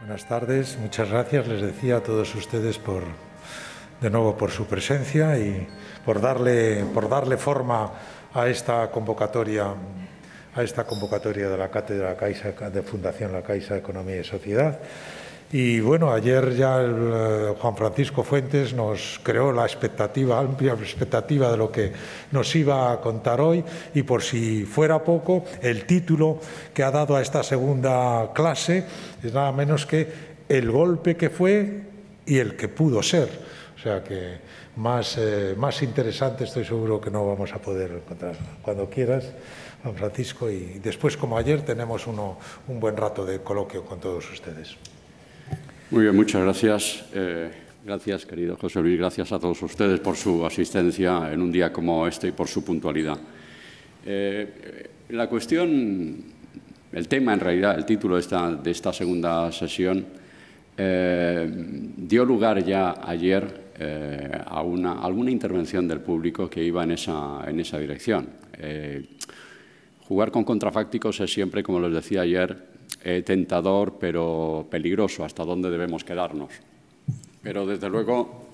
Buenas tardes, muchas gracias, les decía a todos ustedes por de nuevo por su presencia y por darle por darle forma a esta convocatoria a esta convocatoria de la cátedra Caixa de Fundación La Caixa Economía y Sociedad. Y bueno, ayer ya eh, Juan Francisco Fuentes nos creó la expectativa, amplia expectativa de lo que nos iba a contar hoy y por si fuera poco, el título que ha dado a esta segunda clase es nada menos que El golpe que fue y el que pudo ser. O sea que más, eh, interesante estoy seguro que no vamos a poder encontrar. Cuando quieras, Juan Francisco, y después como ayer tenemos un buen rato de coloquio con todos ustedes. Muy bien, muchas gracias. Eh, gracias, querido José Luis, gracias a todos ustedes por su asistencia en un día como este y por su puntualidad. Eh, la cuestión, el tema en realidad, el título de esta, segunda sesión, eh, dio lugar ya ayer a una, alguna intervención del público que iba en esa, en esa dirección. jugar con contrafácticos es siempre, como les decía ayer, eh, tentador pero peligroso, hasta dónde debemos quedarnos. Pero desde luego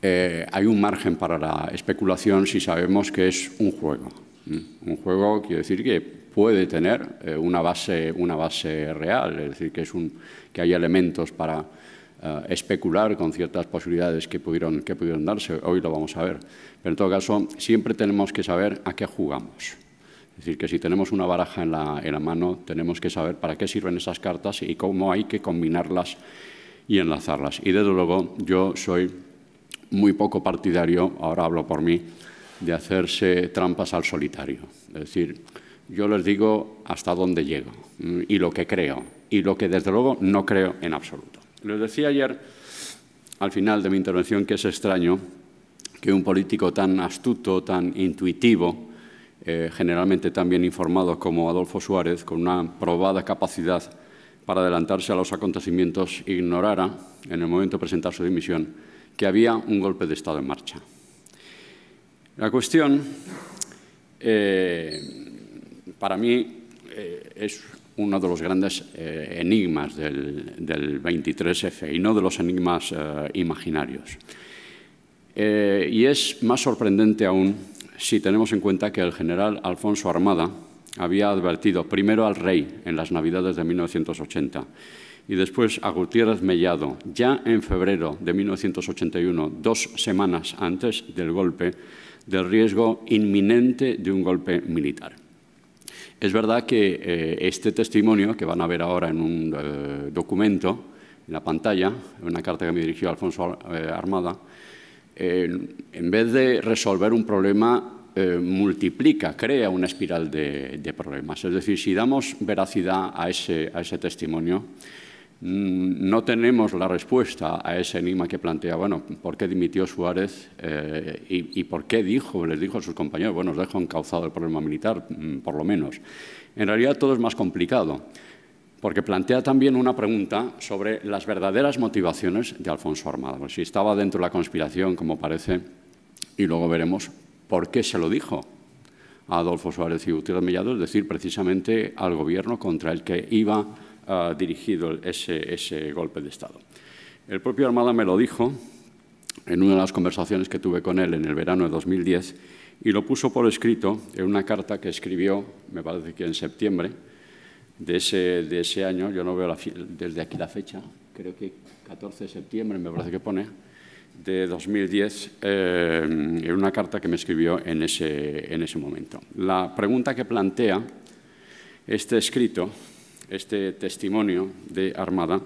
eh, hay un margen para la especulación si sabemos que es un juego. Un juego quiere decir que puede tener eh, una, base, una base real, es decir, que, es que hay elementos para especular con ciertas posibilidades que pudieron, que pudieron darse. Hoy lo vamos a ver. Pero en todo caso, siempre tenemos que saber a qué jugamos. Es decir, que si tenemos una baraja en la, mano, tenemos que saber para qué sirven esas cartas y cómo hay que combinarlas y enlazarlas. Y desde luego yo soy muy poco partidario, ahora hablo por mí, de hacerse trampas al solitario. Es decir, yo les digo hasta dónde llego mm, y lo que creo y lo que desde luego no creo en absoluto. Les decía ayer, al final de mi intervención, que es extraño que un político tan astuto, tan intuitivo, eh, generalmente tan bien informados como Adolfo Suárez, con una probada capacidad para adelantarse a los acontecimientos, ignorara, en el momento de presentar su dimisión, que había un golpe de Estado en marcha. La cuestión, eh, para mí, eh, es uno de los grandes enigmas del, del, 23F y no de los enigmas imaginarios. y es más sorprendente aún si tenemos en cuenta que el general Alfonso Armada había advertido primero al rey en las Navidades de 1980 y después a Gutiérrez Mellado, ya en febrero de 1981, dos semanas antes del golpe, del riesgo inminente de un golpe militar. Es verdad que eh, este testimonio, que van a ver ahora en un eh, documento, en la pantalla, una carta que me dirigió Alfonso eh, Armada, en vez de resolver un problema, eh, multiplica, crea una espiral de, problemas. Es decir, si damos veracidad a ese, testimonio, mm, no tenemos la respuesta a ese enigma que plantea, bueno, ¿por qué dimitió Suárez eh, y, y, por qué dijo, les dijo a sus compañeros, bueno, os dejo encauzado el problema militar, mm, por lo menos? En realidad todo es más complicado porque plantea también una pregunta sobre las verdaderas motivaciones de Alfonso Armada. Si estaba dentro de la conspiración, como parece, y luego veremos por qué se lo dijo a Adolfo Suárez y Gutiérrez Mellado, es decir, precisamente al gobierno contra el que iba ah, dirigido ese, ese golpe de Estado. El propio Armada me lo dijo en una de las conversaciones que tuve con él en el verano de 2010 y lo puso por escrito en una carta que escribió, me parece que en septiembre, de ese, año, yo no veo desde aquí la fecha, creo que 14 de septiembre me parece que pone, de 2010, en eh, una carta que me escribió en ese, en ese momento. La pregunta que plantea este escrito, este testimonio de Armada,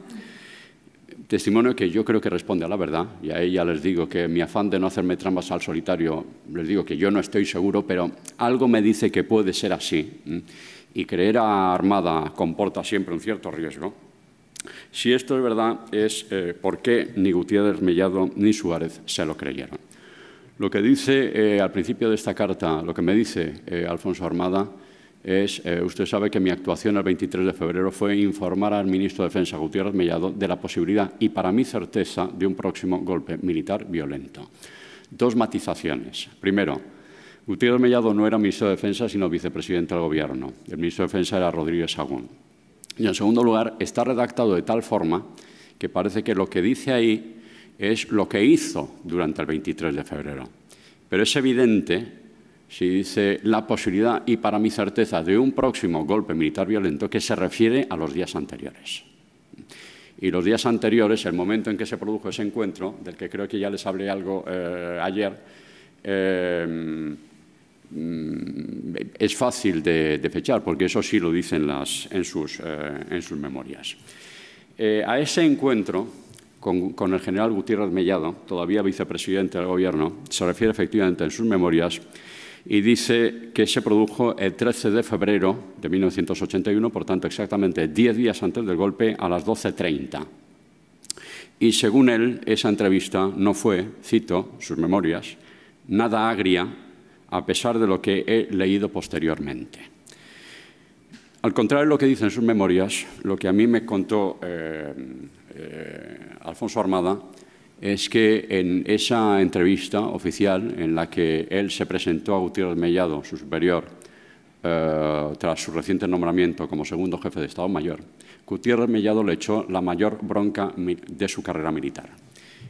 testimonio que yo creo que responde a la verdad, y a ella les digo que mi afán de no hacerme trampas al solitario, les digo que yo no estoy seguro, pero algo me dice que puede ser así y creer a armada comporta siempre un cierto riesgo, si esto es verdad es eh, por qué ni Gutiérrez Mellado ni Suárez se lo creyeron. Lo que dice eh, al principio de esta carta, lo que me dice eh, Alfonso Armada, es, usted sabe que mi actuación el 23 de febrero fue informar al ministro de Defensa, Gutiérrez Mellado, de la posibilidad y para mí certeza de un próximo golpe militar violento. Dos matizaciones. Primero, Gutiérrez Mellado no era ministro de Defensa, sino vicepresidente del Gobierno. El ministro de Defensa era Rodríguez Sagún. Y, en segundo lugar, está redactado de tal forma que parece que lo que dice ahí es lo que hizo durante el 23 de febrero. Pero es evidente, si dice la posibilidad y para mi certeza de un próximo golpe militar violento, que se refiere a los días anteriores. Y los días anteriores, el momento en que se produjo ese encuentro, del que creo que ya les hablé algo eh, ayer, eh, Mm, es fácil de, fechar, porque eso sí lo dicen eh, en, sus, memorias. Eh, a ese encuentro con, con, el general Gutiérrez Mellado, todavía vicepresidente del Gobierno, se refiere efectivamente en sus memorias y dice que se produjo el 13 de febrero de 1981, por tanto exactamente 10 días antes del golpe, a las 12.30. Y según él, esa entrevista no fue, cito sus memorias, nada agria a pesar de lo que he leído posteriormente. Al contrario de lo que dice en sus memorias, lo que a mí me contó eh, eh, Alfonso Armada es que en esa entrevista oficial en la que él se presentó a Gutiérrez Mellado, su superior, eh, tras su reciente nombramiento como segundo jefe de Estado Mayor, Gutiérrez Mellado le echó la mayor bronca de su carrera militar.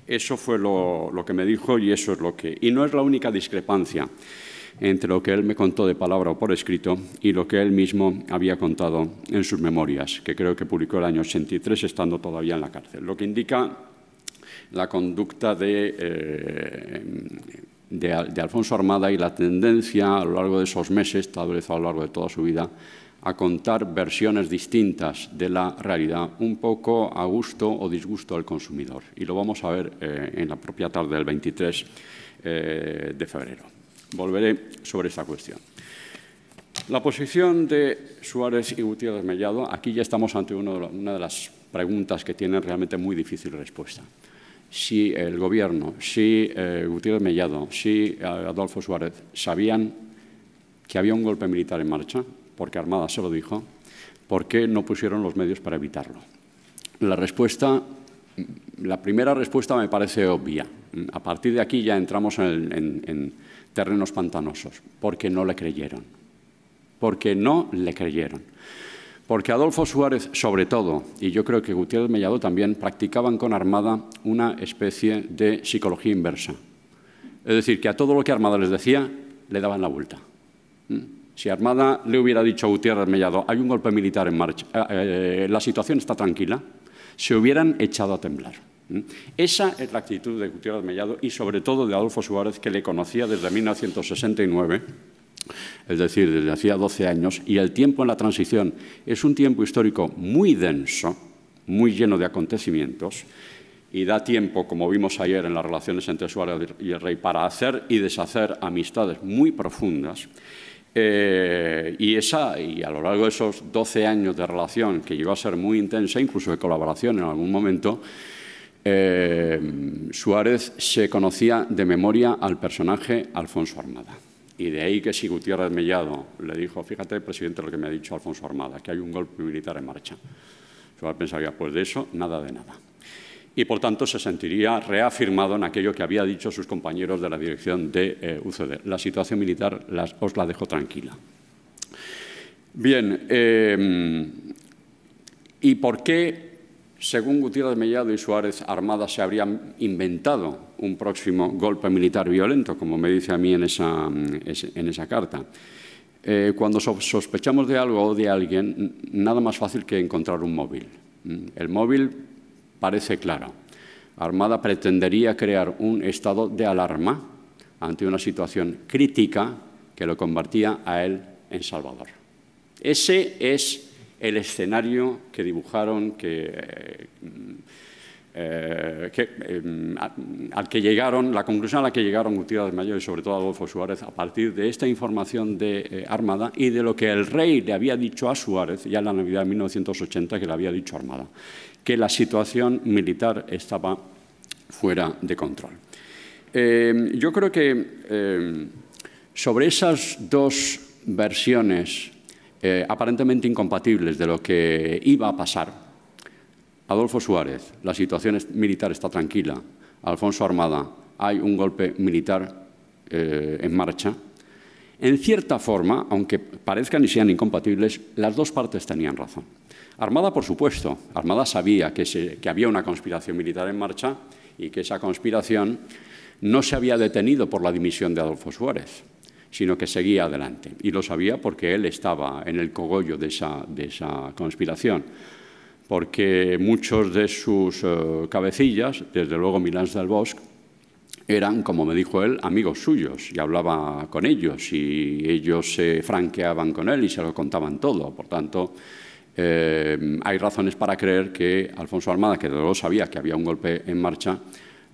Eso fue lo, lo que me dijo y eso es lo que... Y no es la única discrepancia entre lo que él me contó de palabra o por escrito y lo que él mismo había contado en sus memorias, que creo que publicó el año 83 estando todavía en la cárcel, lo que indica la conducta eh, de... Alfonso Armada y la tendencia a lo largo de esos meses, tal vez a lo largo de toda su vida, a contar versiones distintas de la realidad, un poco a gusto o disgusto del consumidor. Y lo vamos a ver eh, en la propia tarde del 23 eh, de febrero. Volveré sobre esta cuestión. La posición de Suárez y Gutiérrez Mellado, aquí ya estamos ante uno una de las preguntas que tienen realmente muy difícil respuesta. Si el Gobierno, si eh, Gutiérrez Mellado, si eh, Adolfo Suárez sabían que había un golpe militar en marcha, porque Armada se lo dijo, ¿por qué no pusieron los medios para evitarlo? La respuesta, la primera respuesta me parece obvia. A partir de aquí ya entramos en terrenos pantanosos, porque no le creyeron. Porque no le creyeron. Porque Adolfo Suárez, sobre todo, y yo creo que Gutiérrez Mellado también, practicaban con Armada una especie de psicología inversa. Es decir, que a todo lo que Armada les decía, le daban la vuelta. ¿Mm? Si Armada le hubiera dicho a Gutiérrez Mellado, hay un golpe militar en marcha, eh, eh, la situación está tranquila, se hubieran echado a temblar. Esa es la actitud de Gutiérrez Mellado y sobre todo de Adolfo Suárez, que le conocía desde 1969 es decir, desde hacía 12 años, y el tiempo en la transición es un tiempo histórico muy denso, muy lleno de acontecimientos, y da tiempo, como vimos ayer en las relaciones entre Suárez y el rey, para hacer y deshacer amistades muy profundas. Eh, y, esa, y a lo largo de esos 12 años de relación, que llegó a ser muy intensa, incluso de colaboración en algún momento, eh, Suárez se conocía de memoria al personaje Alfonso Armada. Y de ahí que si Gutiérrez Mellado le dijo, fíjate, presidente, lo que me ha dicho Alfonso Armada, que hay un golpe militar en marcha. Suárez pensaría, pues de eso, nada de nada. Y por tanto se sentiría reafirmado en aquello que había dicho sus compañeros de la dirección de eh, UCD. La situación militar os la dejo tranquila. Bien, eh, ¿y por qué según Gutiérrez Mellado y Suárez, Armada se habría inventado un próximo golpe militar violento, como me dice a mí en esa, carta. Eh, cuando sospechamos de algo o de alguien, nada más fácil que encontrar un móvil. Mm, el móvil parece claro. Armada pretendería crear un estado de alarma ante una situación crítica que lo convertía a él en Salvador. Ese es el escenario que dibujaron, que, eh, mm, eh, mm, mm, al que llegaron, la conclusión a la que llegaron Gutiérrez Mayor y sobre todo Adolfo Suárez a partir de esta información de eh, Armada y de lo que el rey le había dicho a Suárez ya en la Navidad de 1980 que le había dicho Armada, que la situación militar estaba fuera de control. yo creo que sobre esas dos versiones eh, aparentemente incompatibles de lo que iba a pasar. Adolfo Suárez, la situación militar está tranquila. Alfonso Armada, hay un golpe militar eh, en marcha. En cierta forma, aunque parezcan y sean incompatibles, las dos partes tenían razón. Armada, por supuesto, Armada sabía que había una conspiración militar en marcha y que esa conspiración no se había detenido por la dimisión de Adolfo Suárez sino que seguía adelante. Y lo sabía porque él estaba en el cogollo de esa, de esa conspiración, porque muchos de sus eh, cabecillas, desde luego Milán del Bosque, eran, como me dijo él, amigos suyos y hablaba con ellos y ellos se franqueaban con él y se lo contaban todo. Por tanto, eh, hay razones para creer que Alfonso Armada, que de luego sabía que había un golpe en marcha,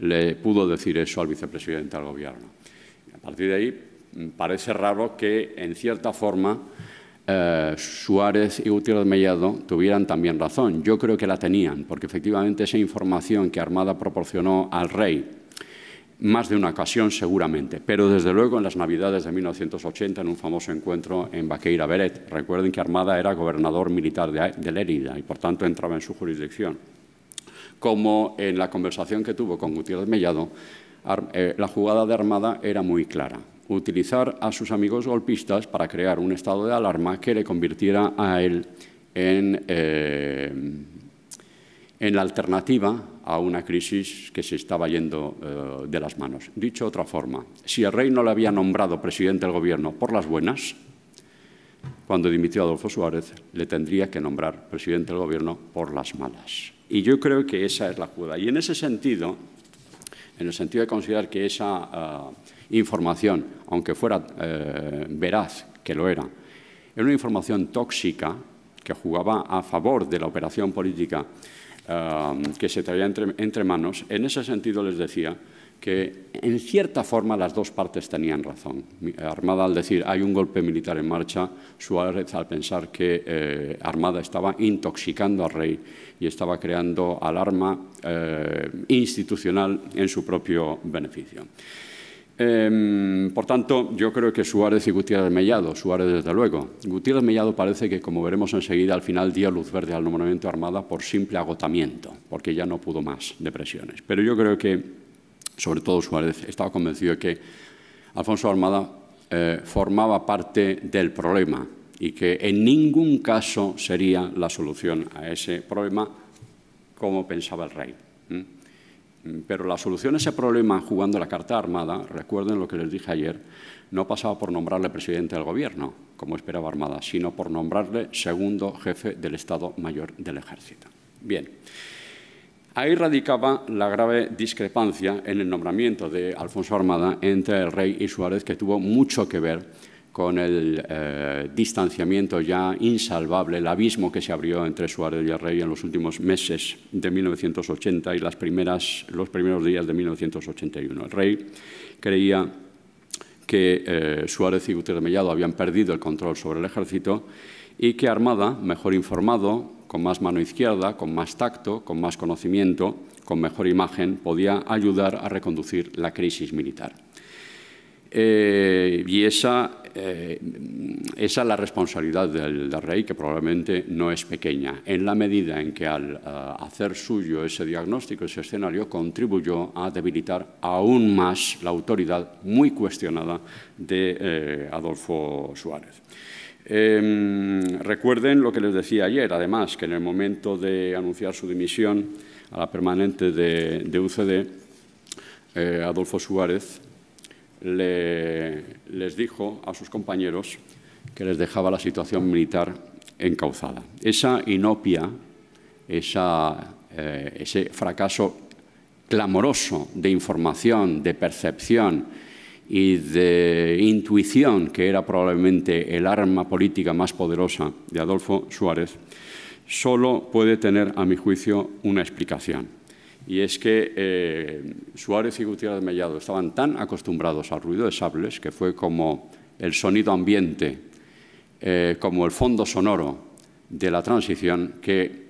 le pudo decir eso al vicepresidente del gobierno. a partir de ahí, Mm, parece raro que, en cierta forma, eh, Suárez y Gutiérrez Mellado tuvieran también razón. Yo creo que la tenían, porque efectivamente esa información que Armada proporcionó al rey, más de una ocasión seguramente, pero desde luego en las Navidades de 1980, en un famoso encuentro en Baqueira Beret. Recuerden que Armada era gobernador militar de, de Lérida y por tanto entraba en su jurisdicción. Como en la conversación que tuvo con Gutiérrez Mellado, eh, la jugada de Armada era muy clara utilizar a sus amigos golpistas para crear un estado de alarma que le convirtiera a él en, eh, en la alternativa a una crisis que se estaba yendo eh, de las manos. Dicho otra forma, si el rey no le había nombrado presidente del gobierno por las buenas, cuando dimitió Adolfo Suárez, le tendría que nombrar presidente del gobierno por las malas. Y yo creo que esa es la jugada. Y en ese sentido, en el sentido de considerar que esa... Ah, información, aunque fuera eh, veraz, que lo era, era una información tóxica que jugaba a favor de la operación política eh, que se traía entre, manos, en ese sentido les decía que en cierta forma las dos partes tenían razón. Armada al decir hay un golpe militar en marcha, Suárez al pensar que eh, Armada estaba intoxicando al rey y estaba creando alarma institucional en su propio beneficio. Em, por tanto, yo creo que Suárez y Gutiérrez Mellado, Suárez desde luego. Gutiérrez Mellado parece que, como veremos enseguida, al final dio luz verde al nombramiento Armada por simple agotamiento, porque ya no pudo más de presiones. Pero yo creo que, sobre todo Suárez, estaba convencido de que Alfonso Armada eh, formaba parte del problema y que en ningún caso sería la solución a ese problema como pensaba el rey. Mm, pero la solución a ese problema jugando la carta armada, recuerden lo que les dije ayer, no pasaba por nombrarle presidente del gobierno, como esperaba Armada, sino por nombrarle segundo jefe del Estado Mayor del Ejército. Bien, ahí radicaba la grave discrepancia en el nombramiento de Alfonso Armada entre el rey y Suárez, que tuvo mucho que ver con el eh, distanciamiento ya insalvable, el abismo que se abrió entre Suárez y el Rey en los últimos meses de 1980 y los primeros días de 1981. El Rey creía que eh, Suárez y Gutiérrez Mellado habían perdido el control sobre el ejército y que Armada, mejor informado, con más mano izquierda, con más tacto, con más conocimiento, con mejor imagen, podía ayudar a reconducir la crisis militar. Eh, y esa eh, esa es la responsabilidad del, rey, que probablemente no es pequeña, en la medida en que al eh, hacer suyo ese diagnóstico, ese escenario, contribuyó a debilitar aún más la autoridad muy cuestionada de eh, Adolfo Suárez. Em, recuerden lo que les decía ayer, además, que en el momento de anunciar su dimisión a la permanente de UCD, Adolfo Suárez les dijo a sus compañeros que les dejaba la situación militar encauzada. Esa inopia, eh, ese fracaso clamoroso de información, de percepción y de intuición, que era probablemente el arma política más poderosa de Adolfo Suárez, solo puede tener, a mi juicio, una explicación y es que eh, Suárez y Gutiérrez Mellado estaban tan acostumbrados al ruido de sables, que fue como el sonido ambiente, eh, como el fondo sonoro de la transición, que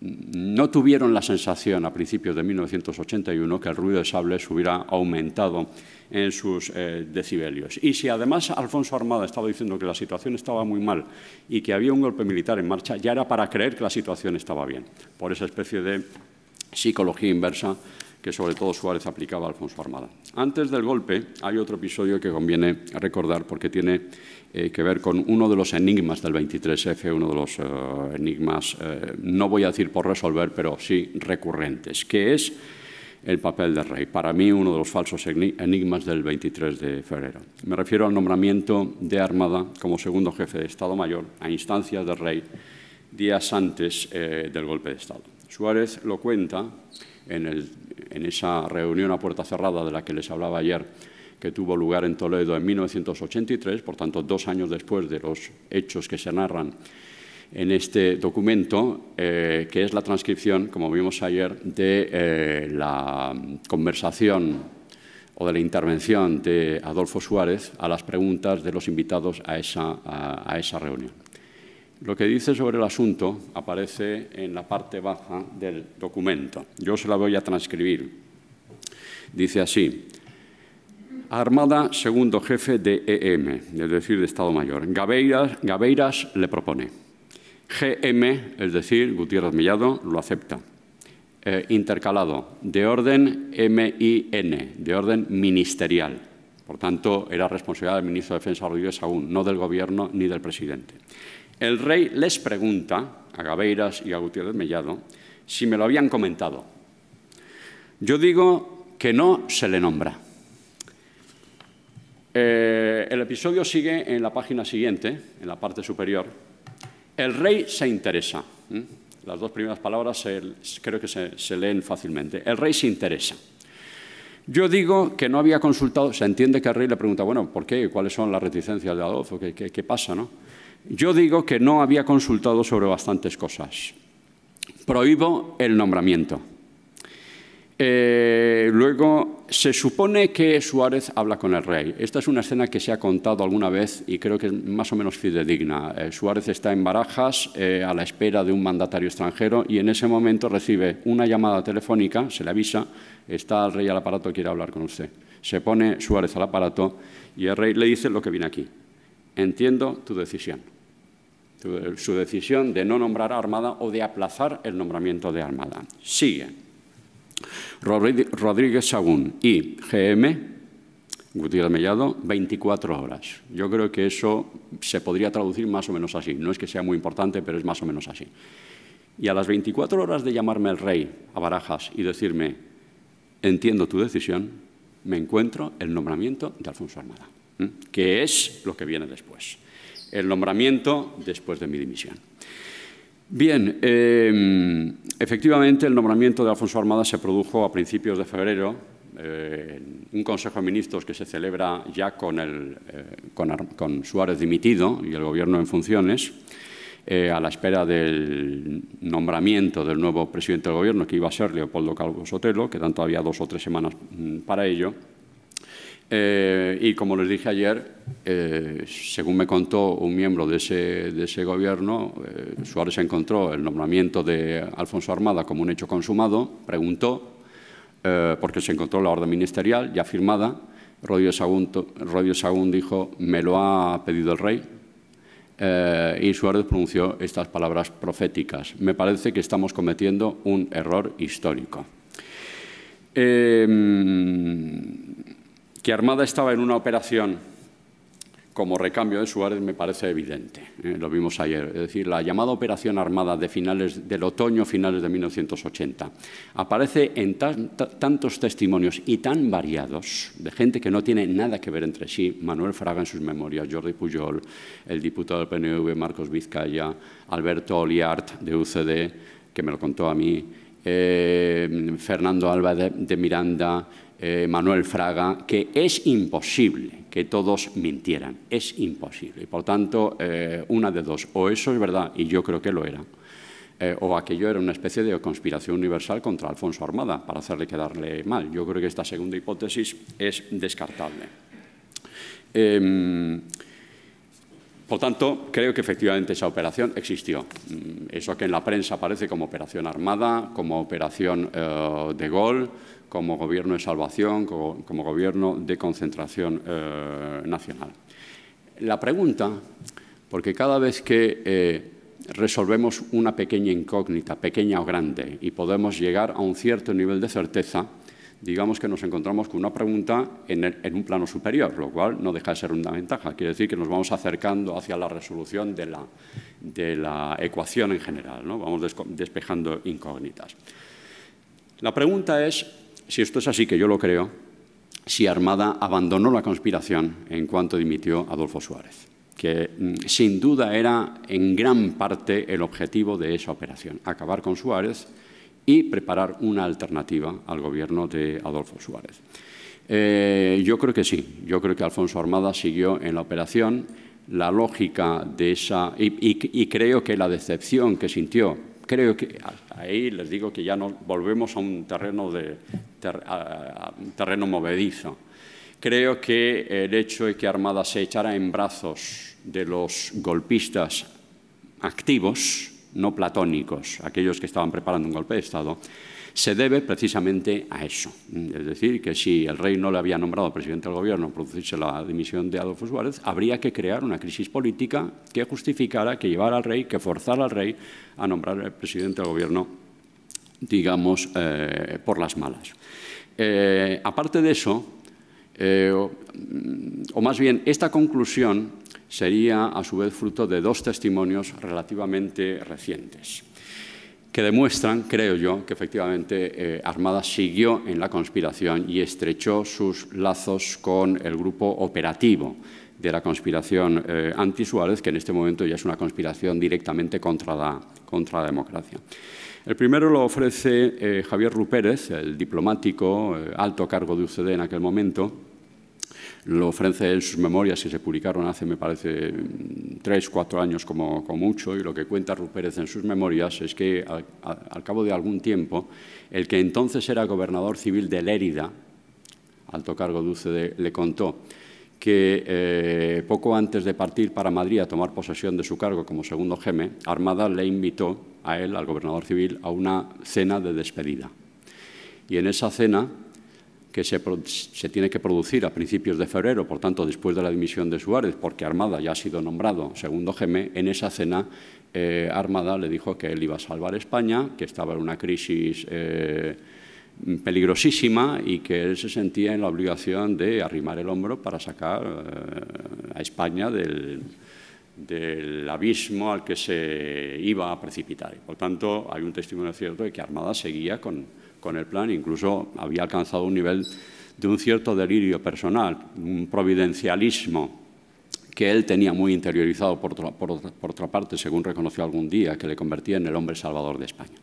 no tuvieron la sensación a principios de 1981 que el ruido de sables hubiera aumentado en sus eh, decibelios. Y si además Alfonso Armada estaba diciendo que la situación estaba muy mal y que había un golpe militar en marcha, ya era para creer que la situación estaba bien, por esa especie de psicología inversa que sobre todo Suárez aplicaba a Alfonso Armada. Antes del golpe hay otro episodio que conviene recordar porque tiene eh, que ver con uno de los enigmas del 23F, uno de los eh, enigmas, eh, no voy a decir por resolver, pero sí recurrentes, que es el papel del rey. Para mí, uno de los falsos enigmas del 23 de febrero. Me refiero al nombramiento de Armada como segundo jefe de Estado Mayor a instancias del rey días antes del golpe de Estado. Suárez lo cuenta en, esa reunión a puerta cerrada de la que les hablaba ayer, que tuvo lugar en Toledo en 1983, por tanto, dos años después de los hechos que se narran en este documento, eh, que es la transcripción, como vimos ayer, de eh, la conversación o de la intervención de Adolfo Suárez a las preguntas de los invitados a esa reunión. Lo que dice sobre el asunto aparece en la parte baja del documento. Yo se la voy a transcribir. Dice así, Armada, segundo jefe de EM, es decir, de Estado Mayor. Gabeiras le propone. GM, es decir, Gutiérrez Mellado, lo acepta. Eh, intercalado, de orden MIN, de orden ministerial. Por tanto, era responsabilidad del ministro de Defensa Rodríguez aún, no del Gobierno ni del presidente. El rey les pregunta, a Gabeiras y a Gutiérrez Mellado, si me lo habían comentado. Yo digo que no se le nombra. Eh, el episodio sigue en la página siguiente, en la parte superior. El rey se interesa. Las dos primeras palabras creo que se, leen fácilmente. El rey se interesa. Yo digo que no había consultado, se entiende que el rey le pregunta, bueno, ¿por qué? ¿Cuáles son las reticencias de Adolfo? ¿Qué, qué pasa? ¿no? Yo digo que no había consultado sobre bastantes cosas. Prohíbo el nombramiento. Eh, luego, se supone que Suárez habla con el rey. Esta es una escena que se ha contado alguna vez y creo que es más o menos fidedigna. Eh, Suárez está en Barajas eh, a la espera de un mandatario extranjero y en ese momento recibe una llamada telefónica, se le avisa, está el rey al aparato, quiere hablar con usted. Se pone Suárez al aparato y el rey le dice lo que viene aquí. Entiendo tu decisión su decisión de no nombrar a Armada o de aplazar el nombramiento de Armada. Sigue. Rodríguez Sagún y GM, Gutiérrez Mellado, 24 horas. Yo creo que eso se podría traducir más o menos así. No es que sea muy importante, pero es más o menos así. Y a las 24 horas de llamarme el rey a Barajas y decirme, entiendo tu decisión, me encuentro el nombramiento de Alfonso Armada, que es lo que viene después el nombramiento después de mi dimisión. Bien, eh, efectivamente el nombramiento de Alfonso Armada se produjo a principios de febrero, eh, un Consejo de Ministros que se celebra ya con, eh, con, Suárez dimitido y el Gobierno en funciones, a la espera del nombramiento del nuevo presidente del Gobierno, que iba a ser Leopoldo Calvo Sotelo, que tanto todavía dos o tres semanas mm, para ello. Eh, y como les dije ayer, eh, según me contó un miembro de ese, gobierno, eh, Suárez encontró el nombramiento de Alfonso Armada como un hecho consumado, preguntó, porque se encontró la orden ministerial ya firmada. Rodríguez Sagún, dijo, me lo ha pedido el rey. y Suárez pronunció estas palabras proféticas. Me parece que estamos cometiendo un error histórico. Que Armada estaba en una operación como recambio de Suárez me parece evidente. ¿eh? lo vimos ayer. Es decir, la llamada Operación Armada de finales del otoño, finales de 1980, aparece en tantos testimonios y tan variados de gente que no tiene nada que ver entre sí. Manuel Fraga en sus memorias, Jordi Pujol, el diputado del PNV Marcos Vizcaya, Alberto Oliart de UCD, que me lo contó a mí, eh, Fernando Alba de Miranda, eh, Manuel Fraga que es imposible que todos mintieran, es imposible. Y Por tanto, eh, una de dos, o eso es verdad, y yo creo que lo era, eh, o aquello era una especie de conspiración universal contra Alfonso Armada, para hacerle quedarle mal. Yo creo que esta segunda hipótesis es descartable. Em, por tanto, creo que efectivamente esa operación existió. Mm, eso que en la prensa aparece como operación armada, como operación de gol, como gobierno de salvación, como, gobierno de concentración eh, nacional. La pregunta, porque cada vez que eh, resolvemos una pequeña incógnita, pequeña o grande, y podemos llegar a un cierto nivel de certeza, digamos que nos encontramos con una pregunta en, un plano superior, lo cual no deja de ser una ventaja. Quiere decir que nos vamos acercando hacia la resolución de la, de la ecuación en general, ¿no? vamos despejando incógnitas. La pregunta es, si esto es así, que yo lo creo, si Armada abandonó la conspiración en cuanto dimitió Adolfo Suárez, que mm, sin duda era en gran parte el objetivo de esa operación, acabar con Suárez y preparar una alternativa al gobierno de Adolfo Suárez. Eh, yo creo que sí, yo creo que Alfonso Armada siguió en la operación la lógica de esa, y, y creo que la decepción que sintió creo que ahí les digo que ya no volvemos a un terreno de, terreno movedizo. Creo que el hecho de que Armada se echara en brazos de los golpistas activos, no platónicos, aquellos que estaban preparando un golpe de Estado, se debe precisamente a eso. Es decir, que si el rey no le había nombrado presidente del gobierno producirse la dimisión de Adolfo Suárez, habría que crear una crisis política que justificara, que llevara al rey, que forzara al rey a nombrar al presidente del gobierno, digamos, eh, por las malas. Eh, aparte de eso, eh, mm, o, más bien, esta conclusión sería a su vez fruto de dos testimonios relativamente recientes que demuestran, creo yo, que efectivamente eh, Armada siguió en la conspiración y estrechó sus lazos con el grupo operativo de la conspiración anti-Suárez, que en este momento ya es una conspiración directamente contra la democracia. El primero lo ofrece eh, Javier Rupérez, el diplomático, eh, alto cargo de UCD en aquel momento. Lo ofrece en sus memorias que se publicaron hace, me parece, mm, tres, cuatro años como, mucho, y lo que cuenta Rupérez en sus memorias es que al, al cabo de algún tiempo, el que entonces era gobernador civil de Lérida, alto cargo de UCD, le contó que eh, poco antes de partir para Madrid a tomar posesión de su cargo como segundo geme, Armada le invitó a él, al gobernador civil, a una cena de despedida. Y en esa cena, que se, tiene que producir a principios de febrero, por tanto, después de la dimisión de Suárez, porque Armada ya ha sido nombrado segundo geme, en esa cena eh, Armada le dijo que él iba a salvar España, que estaba en una crisis... Eh, peligrosísima y que él se sentía en la obligación de arrimar el hombro para sacar eh, a España del, abismo al que se iba a precipitar. por tanto, hay un testimonio cierto de que Armada seguía con, con el plan, incluso había alcanzado un nivel de un cierto delirio personal, un providencialismo que él tenía muy interiorizado por, por, por, otra parte, según reconoció algún día, que le convertía en el hombre salvador de España.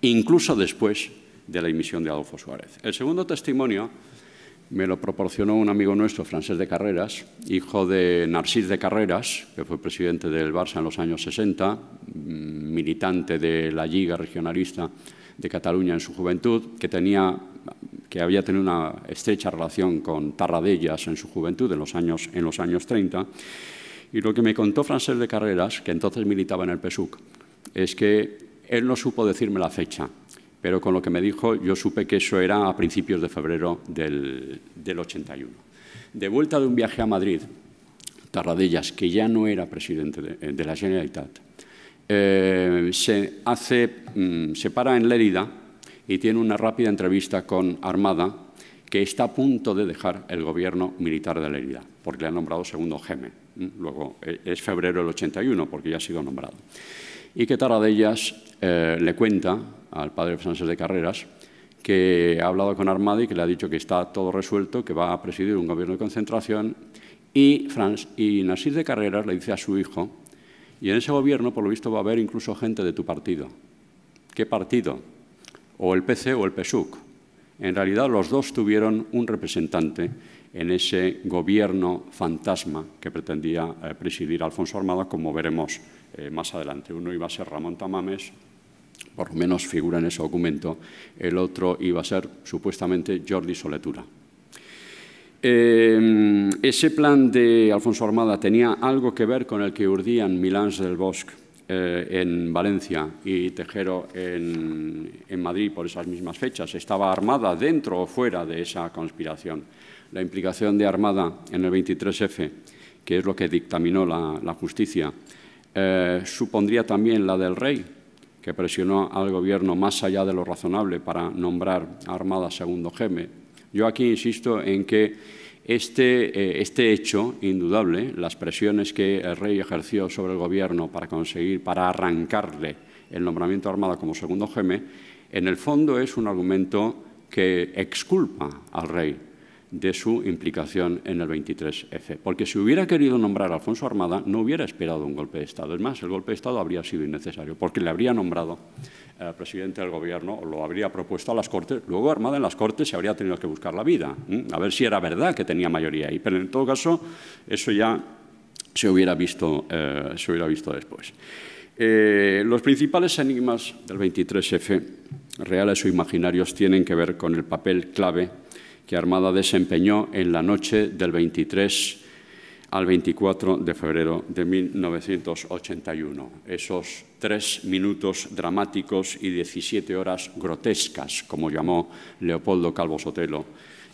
Incluso después de la emisión de Adolfo Suárez. El segundo testimonio me lo proporcionó un amigo nuestro, francés de Carreras, hijo de Narcís de Carreras, que fue presidente del Barça en los años 60, mm, militante de la Liga Regionalista de Cataluña en su juventud, que, tenía, que había tenido una estrecha relación con Tarradellas en su juventud, en los años, en los años 30. Y lo que me contó Francés de Carreras, que entonces militaba en el PSUC, es que él no supo decirme la fecha, pero con lo que me dijo yo supe que eso era a principios de febrero del, 81. De vuelta de un viaje a Madrid, Tarradellas, que ya no era presidente de, eh, la Generalitat, eh, se, hace, mm, se para en Lérida y tiene una rápida entrevista con Armada, que está a punto de dejar el gobierno militar de Lérida, porque le ha nombrado segundo geme. Luego eh, es febrero del 81, porque ya ha sido nombrado y que de ellas eh, le cuenta al padre Francis de Carreras que ha hablado con Armada y que le ha dicho que está todo resuelto, que va a presidir un gobierno de concentración y, Francis y Nasir de Carreras le dice a su hijo, y en ese gobierno por lo visto va a haber incluso gente de tu partido. ¿Qué partido? O el PC o el PSUC. En realidad los dos tuvieron un representante en ese gobierno fantasma que pretendía eh, presidir Alfonso Armada, como veremos eh, más adelante. Uno iba a ser Ramón Tamames, por lo menos figura en ese documento, el otro iba a ser supuestamente Jordi Soletura. Eh, ese plan de Alfonso Armada tenía algo que ver con el que urdían Milans del Bosque eh, en Valencia y Tejero en, Madrid por esas mismas fechas. Estaba armada dentro o fuera de esa conspiración. La implicación de Armada en el 23F, que es lo que dictaminó la justicia, eh, supondría también la del rey, que presionó al gobierno más allá de lo razonable para nombrar a Armada segundo GME. Yo aquí insisto en que este, eh, este, hecho, indudable, las presiones que el rey ejerció sobre el gobierno para conseguir, para arrancarle el nombramiento de Armada como segundo GME, en el fondo es un argumento que exculpa al rey de su implicación en el 23F. Porque si hubiera querido nombrar a Alfonso Armada, no hubiera esperado un golpe de Estado. Es más, el golpe de Estado habría sido innecesario, porque le habría nombrado eh, presidente del Gobierno o lo habría propuesto a las Cortes. Luego Armada en las Cortes se habría tenido que buscar la vida, a ver si era verdad que tenía mayoría ahí. Pero en todo caso, eso ya se hubiera visto, eh, se hubiera visto después. Eh, los principales enigmas del 23F, reales o imaginarios, tienen que ver con el papel clave que Armada desempeñó en la noche del 23 al 24 de febrero de 1981. Esos tres minutos dramáticos y 17 horas grotescas, como llamó Leopoldo Calvo Sotelo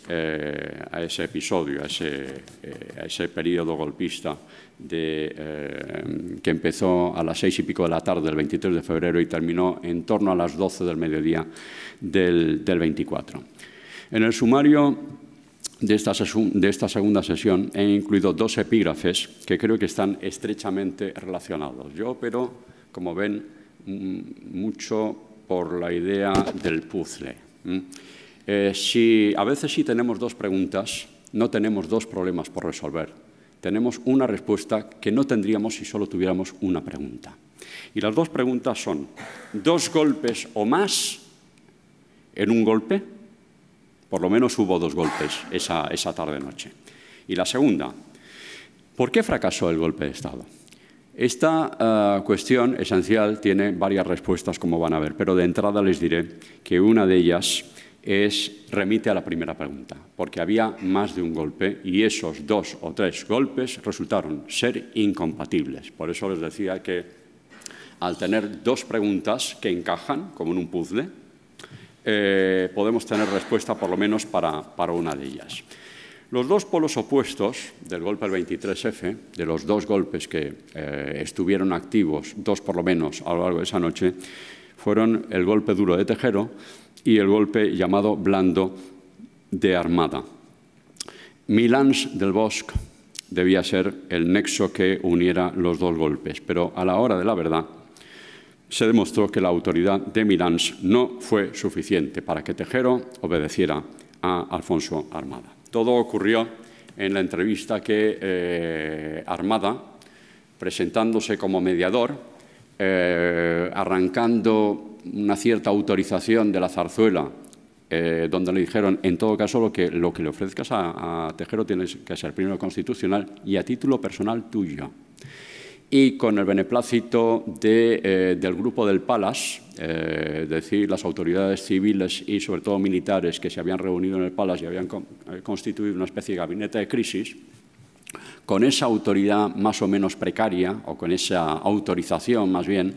eh, a ese episodio, a ese, eh, periodo golpista de, eh, que empezó a las seis y pico de la tarde del 23 de febrero y terminó en torno a las 12 del mediodía del 24. En el sumario de esta, segunda sesión he incluido dos epígrafes que creo que están estrechamente relacionados. Yo pero como ven, mucho por la idea del puzzle. Eh, a veces si tenemos dos preguntas, no tenemos dos problemas por resolver. Tenemos una respuesta que no tendríamos si solo tuviéramos una pregunta. Y las dos preguntas son, ¿dos golpes o más en un golpe? Por lo menos hubo dos golpes esa, esa tarde-noche. Y la segunda, ¿por qué fracasó el golpe de Estado? Esta eh, cuestión esencial tiene varias respuestas, como van a ver, pero de entrada les diré que una de ellas es, remite a la primera pregunta, porque había más de un golpe y esos dos o tres golpes resultaron ser incompatibles. Por eso les decía que al tener dos preguntas que encajan, como en un puzzle, eh, podemos tener respuesta por lo menos para, para una de ellas. Los dos polos opuestos del golpe del 23F, de los dos golpes que eh, estuvieron activos, dos por lo menos a lo largo de esa noche, fueron el golpe duro de Tejero y el golpe llamado blando de Armada. Milans del Bosque debía ser el nexo que uniera los dos golpes, pero a la hora de la verdad se demostró que la autoridad de Milans no fue suficiente para que Tejero obedeciera a Alfonso Armada. Todo ocurrió en la entrevista que eh, Armada, presentándose como mediador, eh, arrancando una cierta autorización de la zarzuela, eh, donde le dijeron, en todo caso, lo que, le ofrezcas a, a Tejero tiene que ser primero constitucional y a título personal tuyo y con el beneplácito eh, del grupo del Palas, eh, es decir, las autoridades civiles y sobre todo militares que se habían reunido en el Palas y habían eh, constituido una especie de gabinete de crisis, con esa autoridad más o menos precaria, o con esa autorización más bien,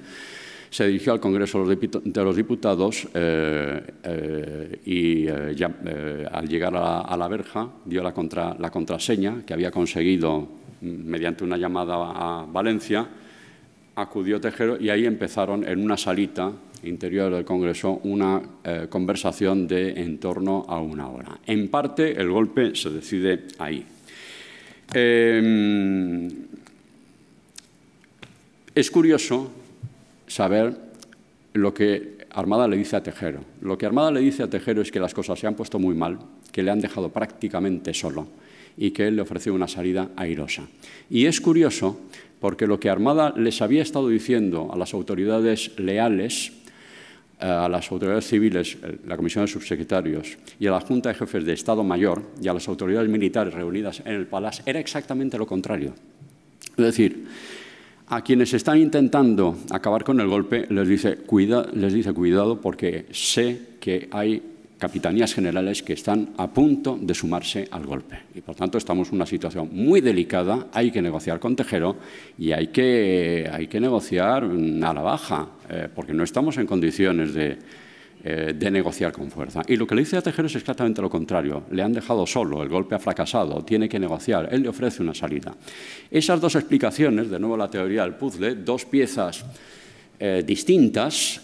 se dirigió al Congreso de los Diputados y al llegar a la, verja dio la, contra, la contraseña que había conseguido mediante una llamada a Valencia, acudió Tejero y ahí empezaron en una salita interior del Congreso una eh, conversación de en torno a una hora. En parte el golpe se decide ahí. Em, es curioso saber lo que Armada le dice a Tejero. Lo que Armada le dice a Tejero es que las cosas se han puesto muy mal, que le han dejado prácticamente solo y que él le ofreció una salida airosa. Y es curioso porque lo que Armada les había estado diciendo a las autoridades leales, eh, a las autoridades civiles, eh, la Comisión de Subsecretarios y a la Junta de Jefes de Estado Mayor y a las autoridades militares reunidas en el Palacio, era exactamente lo contrario. Es decir, a quienes están intentando acabar con el golpe les dice, les dice cuidado porque sé que hay capitanías generales que están a punto de sumarse al golpe. Y por tanto estamos en una situación muy delicada, hay que negociar con Tejero y hay que, hay que negociar a la baja, eh, porque no estamos en condiciones eh, de, negociar con fuerza. Y lo que le dice a Tejero es exactamente lo contrario. Le han dejado solo, el golpe ha fracasado, tiene que negociar, él le ofrece una salida. Esas dos explicaciones, de nuevo la teoría del puzzle, dos piezas eh, distintas,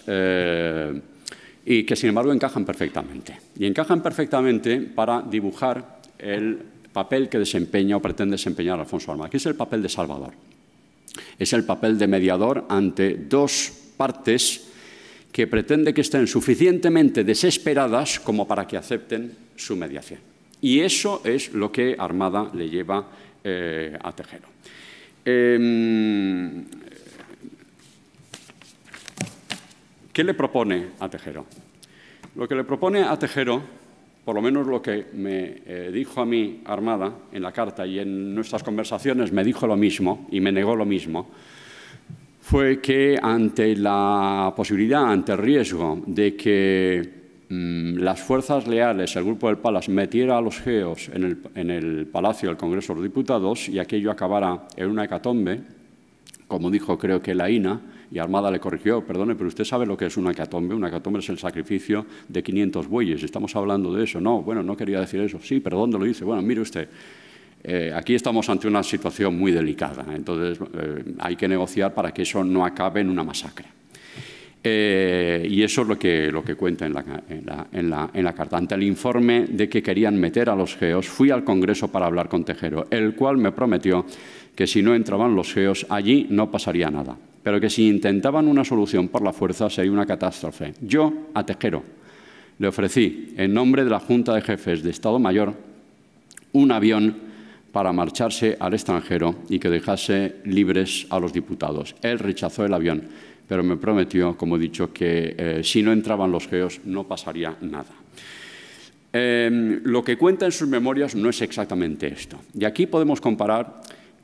y que sin embargo encajan perfectamente. Y encajan perfectamente para dibujar el papel que desempeña o pretende desempeñar Alfonso Armada. que es el papel de Salvador. Es el papel de mediador ante dos partes que pretende que estén suficientemente desesperadas como para que acepten su mediación. Y eso es lo que Armada le lleva eh, a Tejero. Em, ¿Qué le propone a Tejero? Lo que le propone a Tejero, por lo menos lo que me eh, dijo a mí Armada en la carta y en nuestras conversaciones me dijo lo mismo y me negó lo mismo, fue que ante la posibilidad, ante el riesgo de que mm, las fuerzas leales, el grupo del Palas, metiera a los geos en el, en el Palacio del Congreso de los Diputados y aquello acabara en una hecatombe, como dijo creo que la INA, y Armada le corrigió, perdone, pero usted sabe lo que es una hecatombe. Una hecatombe es el sacrificio de 500 bueyes. Estamos hablando de eso. No, bueno, no quería decir eso. Sí, pero ¿dónde lo dice? Bueno, mire usted. Eh, aquí estamos ante una situación muy delicada, entonces eh, hay que negociar para que eso no acabe en una masacre. Eh, y eso es lo que, cuenta en la, en la, carta. Ante el informe de que querían meter a los geos, fui al Congreso para hablar con Tejero, el cual me prometió que si no entraban los geos, allí no pasaría nada pero que si intentaban una solución por la fuerza sería una catástrofe. Yo, a Tejero, le ofrecí, en nombre de la Junta de Jefes de Estado Mayor, un avión para marcharse al extranjero y que dejase libres a los diputados. Él rechazó el avión, pero me prometió, como he dicho, que eh, si no entraban los geos no pasaría nada. Em, lo que cuenta en sus memorias no es exactamente esto. Y aquí podemos comparar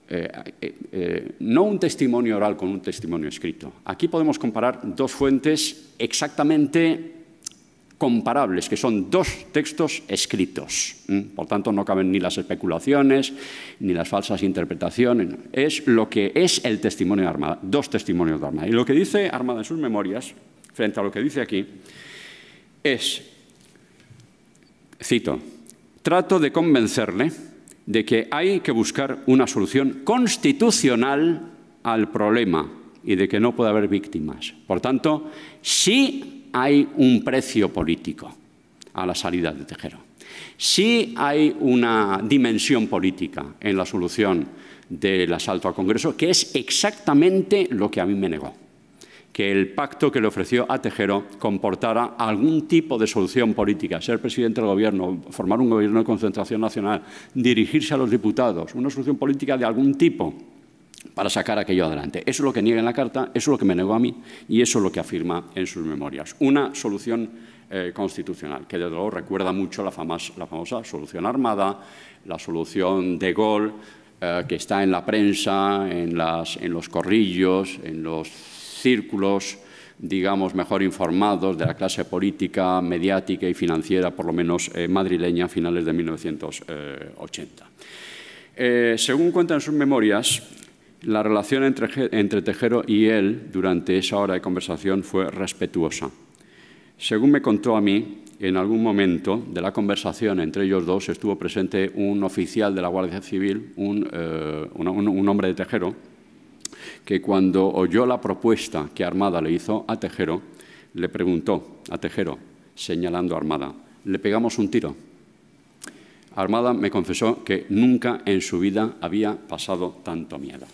eh, eh, eh, no un testimonio oral con un testimonio escrito. Aquí podemos comparar dos fuentes exactamente comparables, que son dos textos escritos. Por tanto, no caben ni las especulaciones, ni las falsas interpretaciones. Es lo que es el testimonio de Armada, dos testimonios de Armada. Y lo que dice Armada en sus memorias, frente a lo que dice aquí, es, cito, trato de convencerle de que hay que buscar una solución constitucional al problema y de que no puede haber víctimas. Por tanto, sí hay un precio político a la salida de Tejero. Sí hay una dimensión política en la solución del asalto al Congreso, que es exactamente lo que a mí me negó que el pacto que le ofreció a Tejero comportara algún tipo de solución política, ser presidente del gobierno, formar un gobierno de concentración nacional, dirigirse a los diputados, una solución política de algún tipo para sacar aquello adelante. Eso es lo que niega en la carta, eso es lo que me negó a mí y eso es lo que afirma en sus memorias. Una solución eh, constitucional, que desde luego recuerda mucho la, la famosa solución armada, la solución de gol eh, que está en la prensa, en, las, en los corrillos, en los círculos, digamos, mejor informados de la clase política, mediática y financiera, por lo menos eh, madrileña, a finales de 1980. Eh, eh, según cuentan sus memorias, la relación entre, Tejero y él durante esa hora de conversación fue respetuosa. Según me contó a mí, en algún momento de la conversación entre ellos dos estuvo presente un oficial de la Guardia Civil, un hombre de Tejero, que cuando oyó la propuesta que Armada le hizo a Tejero, le preguntó a Tejero, señalando a Armada, ¿le pegamos un tiro? Armada me confesó que nunca en su vida había pasado tanto miedo.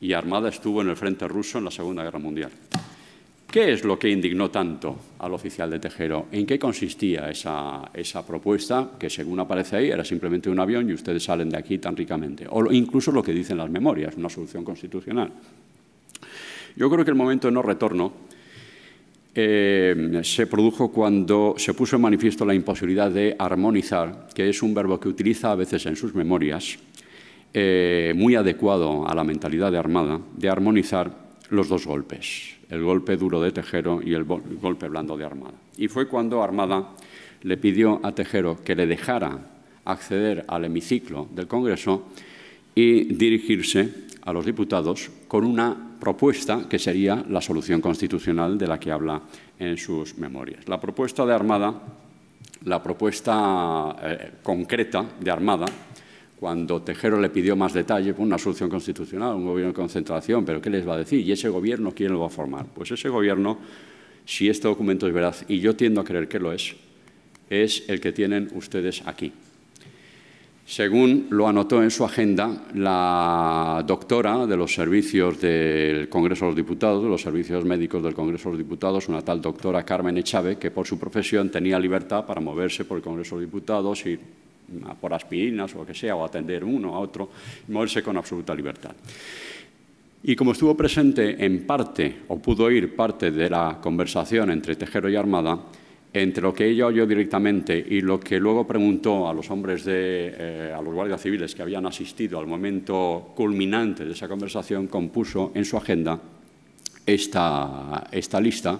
Y Armada estuvo en el frente ruso en la Segunda Guerra Mundial. ¿Qué es lo que indignó tanto al oficial de Tejero? ¿En qué consistía esa, propuesta que, según aparece ahí, era simplemente un avión y ustedes salen de aquí tan ricamente? O incluso lo que dicen las memorias, una solución constitucional. Yo creo que el momento de no retorno eh, se produjo cuando se puso en manifiesto la imposibilidad de armonizar, que es un verbo que utiliza a veces en sus memorias, eh, muy adecuado a la mentalidad de Armada, de armonizar los dos golpes el golpe duro de Tejero y el golpe blando de Armada. Y fue cuando Armada le pidió a Tejero que le dejara acceder al hemiciclo del Congreso y dirigirse a los diputados con una propuesta que sería la solución constitucional de la que habla en sus memorias. La propuesta de Armada, la propuesta eh, concreta de Armada, cuando Tejero le pidió más detalles, una solución constitucional, un gobierno de concentración, pero ¿qué les va a decir? ¿Y ese gobierno quién lo va a formar? Pues ese gobierno, si este documento es verdad, y yo tiendo a creer que lo es, es el que tienen ustedes aquí. Según lo anotó en su agenda la doctora de los servicios del Congreso de los Diputados, de los servicios médicos del Congreso de los Diputados, una tal doctora Carmen Echave, que por su profesión tenía libertad para moverse por el Congreso de los Diputados y por aspirinas o lo que sea, o atender uno a otro, y moverse con absoluta libertad. Y como estuvo presente en parte, o pudo oír parte de la conversación entre Tejero y Armada, entre lo que ella oyó directamente y lo que luego preguntó a los hombres de, eh, a los guardias civiles que habían asistido al momento culminante de esa conversación, compuso en su agenda esta, esta lista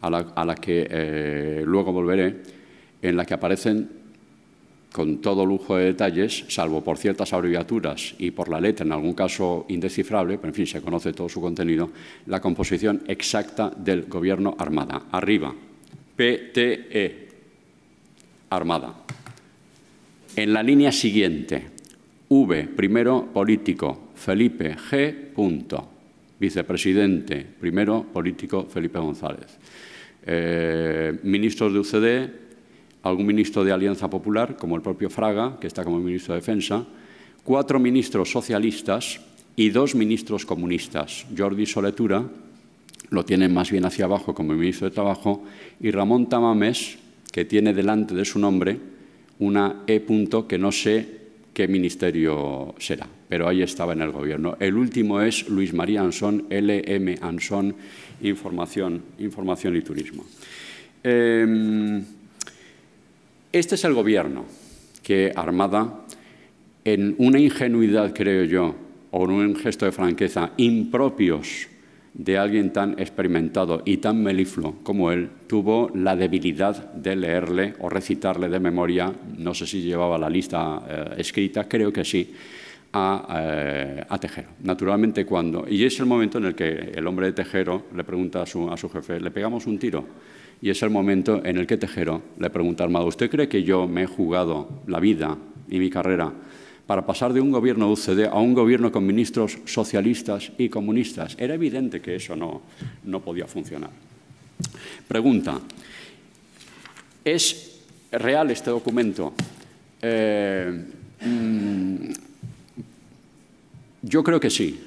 a la, a la que eh, luego volveré, en la que aparecen con todo lujo de detalles, salvo por ciertas abreviaturas y por la letra, en algún caso indescifrable, pero en fin, se conoce todo su contenido, la composición exacta del Gobierno Armada. Arriba, PTE, Armada. En la línea siguiente, V, primero político, Felipe G. Punto, vicepresidente, primero político, Felipe González. Eh, ministros de UCD, algún ministro de Alianza Popular, como el propio Fraga, que está como ministro de Defensa, cuatro ministros socialistas y dos ministros comunistas. Jordi Soletura lo tiene más bien hacia abajo como ministro de Trabajo y Ramón Tamames, que tiene delante de su nombre una E que no sé qué ministerio será, pero ahí estaba en el gobierno. El último es Luis María Ansón, LM Ansón, Información, Información y Turismo. Em, este es el gobierno que Armada, en una ingenuidad, creo yo, o en un gesto de franqueza impropios de alguien tan experimentado y tan melifluo como él, tuvo la debilidad de leerle o recitarle de memoria, no sé si llevaba la lista eh, escrita, creo que sí, a, eh, a, Tejero. Naturalmente cuando... Y es el momento en el que el hombre de Tejero le pregunta a su jefe, ¿le pegamos un tiro? y es el momento en el que Tejero le pregunta a Armado, ¿usted cree que yo me he jugado la vida y mi carrera para pasar de un gobierno UCD a un gobierno con ministros socialistas y comunistas? Era evidente que eso no, podía funcionar. Pregunta, ¿es real este documento? Eh, mm, yo creo que sí.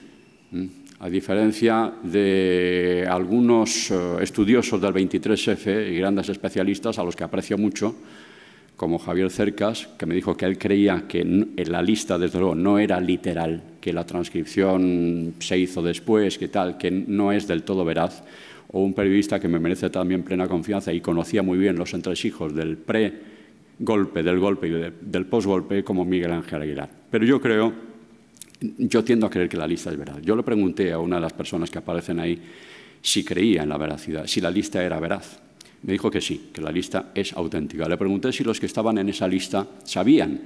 Mm a diferencia de algunos eh, estudiosos del 23F y grandes especialistas a los que aprecio mucho, como Javier Cercas, que me dijo que él creía que la lista, desde luego, no era literal, que la transcripción se hizo después, que tal, que no es del todo veraz, o un periodista que me merece también plena confianza y conocía muy bien los entresijos del pre-golpe, del golpe y del post-golpe, como Miguel Ángel Aguilar. Pero yo creo yo tiendo a creer que la lista es verdad. Yo le pregunté a una de las personas que aparecen ahí si creía en la veracidad, si la lista era veraz. Me dijo que sí, que la lista es auténtica. Le pregunté si los que estaban en esa lista sabían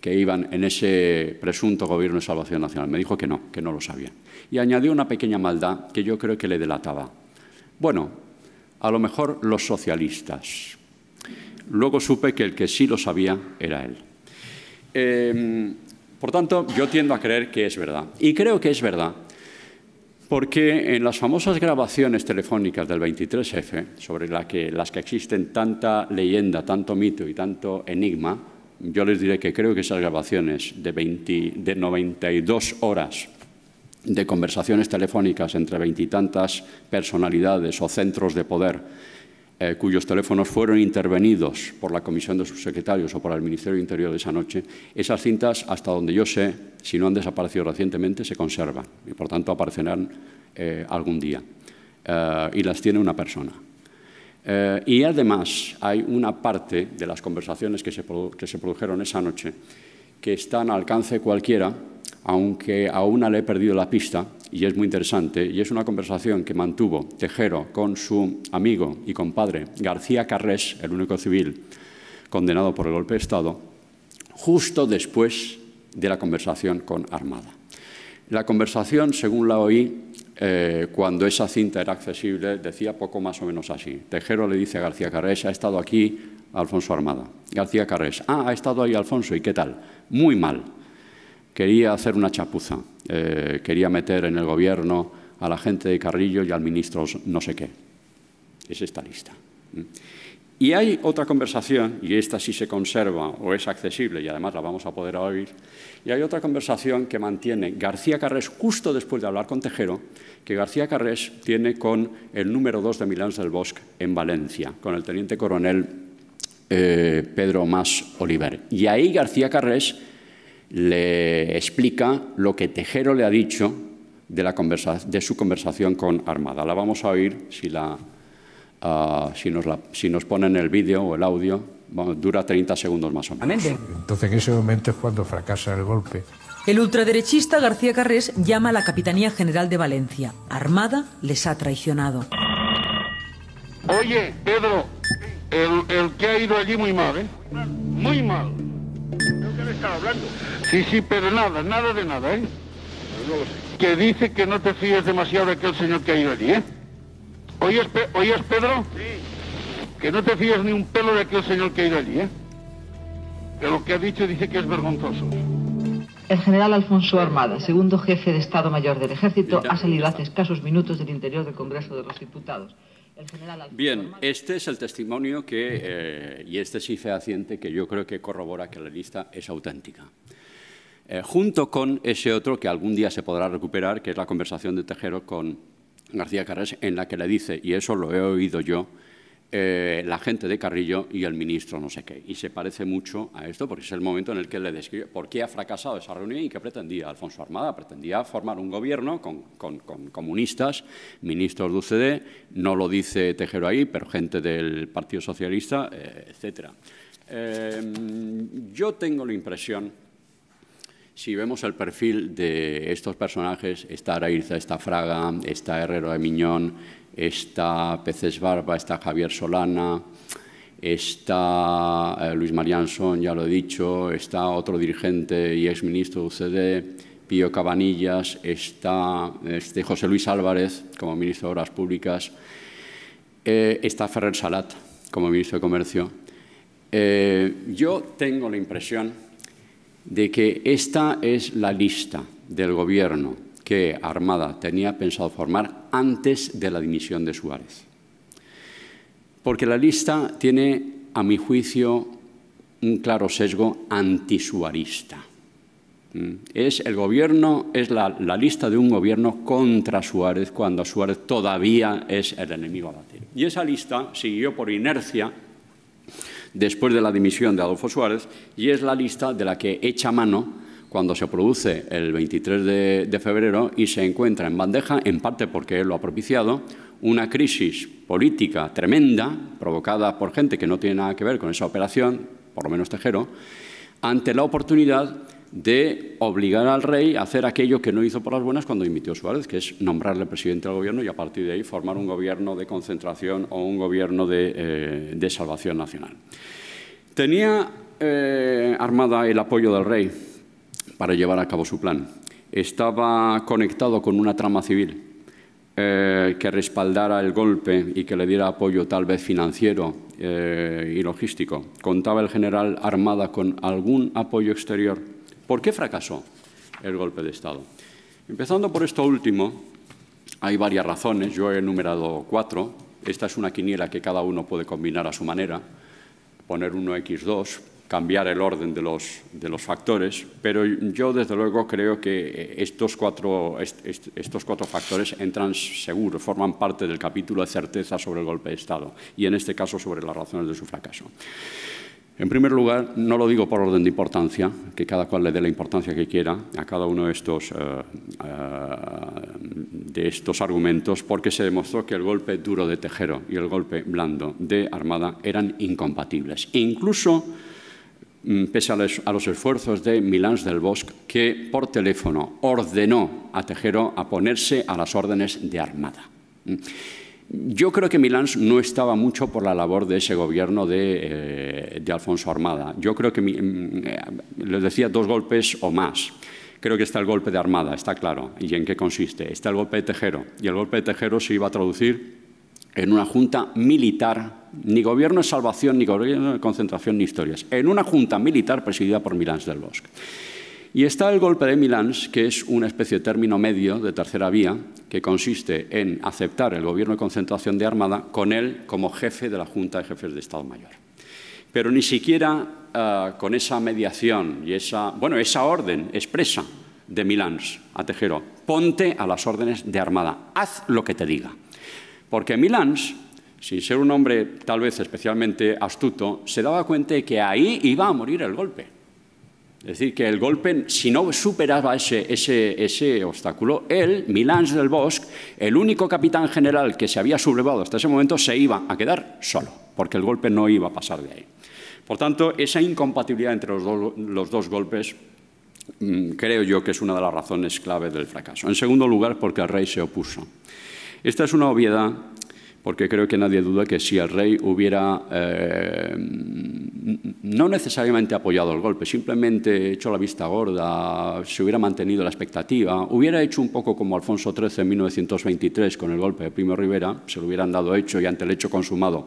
que iban en ese presunto gobierno de salvación nacional. Me dijo que no, que no lo sabían. Y añadió una pequeña maldad que yo creo que le delataba. Bueno, a lo mejor los socialistas. Luego supe que el que sí lo sabía era él. Em, por tanto, yo tiendo a creer que es verdad. Y creo que es verdad porque en las famosas grabaciones telefónicas del 23F, sobre que, las que existen tanta leyenda, tanto mito y tanto enigma, yo les diré que creo que esas grabaciones de, de 92 horas de conversaciones telefónicas entre veintitantas personalidades o centros de poder eh, cuyos teléfonos fueron intervenidos por la Comisión de Subsecretarios o por el Ministerio del Interior esa noche, esas cintas, hasta donde yo sé, si no han desaparecido recientemente, se conservan y, por tanto, aparecerán eh, algún día. Eh, y las tiene una persona. y además hay una parte de las conversaciones que se, que se produjeron esa noche que están al alcance cualquiera aunque a una le he perdido la pista y es muy interesante, y es una conversación que mantuvo Tejero con su amigo y compadre García Carrés, el único civil condenado por el golpe de Estado, justo después de la conversación con Armada. La conversación, según la oí, eh, cuando esa cinta era accesible, decía poco más o menos así. Tejero le dice a García Carrés, ha estado aquí Alfonso Armada. García Carrés, ah, ha estado ahí Alfonso, ¿y qué tal? Muy mal, quería hacer una chapuza, eh, quería meter en el gobierno a la gente de Carrillo y al ministro no sé qué. Es esta lista. Y hay otra conversación, y esta sí se conserva o es accesible, y además la vamos a poder oír, y hay otra conversación que mantiene García Carrés justo después de hablar con Tejero, que García Carrés tiene con el número 2 de Milán del Bosque en Valencia, con el teniente coronel eh, Pedro Mas Oliver. Y ahí García Carrés le explica lo que Tejero le ha dicho de, la de su conversación con Armada. La vamos a oír si, la, ah, si, nos, ponen el vídeo o el audio. dura 30 segundos más o menos. Entonces en ese momento es cuando fracasa el golpe. El ultraderechista García Carrés llama a la Capitanía General de Valencia. Armada les ha traicionado. Oye, Pedro, el, el que ha ido allí muy mal, ¿eh? Muy mal hablando. Sí, sí, pero nada, nada de nada, ¿eh? Que dice que no te fíes demasiado de aquel señor que ha ido allí, ¿eh? ¿Oyes, Pedro? Que no te fíes ni un pelo de aquel señor que ha ido allí, ¿eh? Que lo que ha dicho dice que es vergonzoso. El general Alfonso Armada, segundo jefe de Estado Mayor del Ejército, ha salido hace escasos minutos del interior del Congreso de los Diputados. Bien, este es el testimonio que, eh, y este sí fehaciente, que yo creo que corrobora que la lista es auténtica. Eh, junto con ese otro que algún día se podrá recuperar, que es la conversación de Tejero con García Carrés, en la que le dice, y eso lo he oído yo, eh, la gente de Carrillo y el ministro no sé qué. Y se parece mucho a esto porque es el momento en el que le describe por qué ha fracasado esa reunión y qué pretendía Alfonso Armada. Pretendía formar un gobierno con, comunistas, ministros de UCD, no lo dice Tejero ahí, pero gente del Partido Socialista, eh, etcétera eh, yo tengo la impresión si vemos el perfil de estos personajes, está Araiza, está Fraga, está Herrero de Miñón, está Peces Barba, está Javier Solana, está eh, Luis Marianson, ya lo he dicho, está otro dirigente y exministro de UCD, Pío Cabanillas, está este, José Luis Álvarez como ministro de Obras Públicas, eh, está Ferrer Salat como ministro de Comercio. Eh, yo tengo la impresión de que esta es la lista del gobierno que Armada tenía pensado formar antes de la dimisión de Suárez. Porque la lista tiene, a mi juicio, un claro sesgo antisuarista. ¿Mm? Es el gobierno, es la, lista de un gobierno contra Suárez cuando Suárez todavía es el enemigo latino. Y esa lista siguió por inercia después de la dimisión de Adolfo Suárez y es la lista de la que echa mano cuando se produce el 23 de, de, febrero y se encuentra en bandeja, en parte porque él lo ha propiciado, una crisis política tremenda provocada por gente que no tiene nada que ver con esa operación, por lo menos Tejero, ante la oportunidad de obligar al rey a hacer aquello que no hizo por las buenas cuando dimitió Suárez, que es nombrarle presidente del gobierno y a partir de ahí formar un gobierno de concentración o un gobierno de, eh, salvación nacional. Tenía eh, armada el apoyo del rey para llevar a cabo su plan. Estaba conectado con una trama civil eh, que respaldara el golpe y que le diera apoyo tal vez financiero y logístico. Contaba el general Armada con algún apoyo exterior ¿Por qué fracasó el golpe de Estado? Empezando por esto último, hay varias razones, yo he enumerado cuatro. Esta es una quiniela que cada uno puede combinar a su manera, poner 1x2, cambiar el orden de los, de los factores, pero yo desde luego creo que estos cuatro, estos cuatro factores entran seguro, forman parte del capítulo de certeza sobre el golpe de Estado y en este caso sobre las razones de su fracaso. En primer lugar, no lo digo por orden de importancia, que cada cual le dé la importancia que quiera a cada uno de estos, eh, eh, estos argumentos, porque se demostró que el golpe duro de Tejero y el golpe blando de Armada eran incompatibles. E incluso mm, pese a los, esfuerzos de Milán del Bosque, que por teléfono ordenó a Tejero a ponerse a las órdenes de Armada. Yo creo que Milán no estaba mucho por la labor de ese gobierno de, eh, Alfonso Armada. Yo creo que, mm, eh, les decía, dos golpes o más. Creo que está el golpe de Armada, está claro. ¿Y en qué consiste? Está el golpe de Tejero. Y el golpe de Tejero se iba a traducir en una junta militar, ni gobierno de salvación, ni gobierno de concentración, ni historias, en una junta militar presidida por Milán del Bosque. Y está el golpe de Milans, que es una especie de término medio de tercera vía, que consiste en aceptar el gobierno de concentración de Armada con él como jefe de la Junta de Jefes de Estado Mayor. Pero ni siquiera ah, con esa mediación y esa, bueno, esa orden expresa de Milans a Tejero, ponte a las órdenes de Armada, haz lo que te diga. Porque Milans, sin ser un hombre tal vez especialmente astuto, se daba cuenta de que ahí iba a morir el golpe es decir, que el golpe, si no superaba ese, obstáculo, él, Milán del Bosque, el único capitán general que se había sublevado hasta ese momento, se iba a quedar solo, porque el golpe no iba a pasar de ahí. Por tanto, esa incompatibilidad entre los, los dos golpes mm, creo yo que es una de las razones clave del fracaso. En segundo lugar, porque el rey se opuso. Esta es una obviedad porque creo que nadie duda que si el rey hubiera eh, no necesariamente apoyado el golpe, simplemente hecho la vista gorda, se hubiera mantenido la expectativa, hubiera hecho un poco como Alfonso XIII en 1923 con el golpe de Primo Rivera, se lo hubieran dado hecho y ante el hecho consumado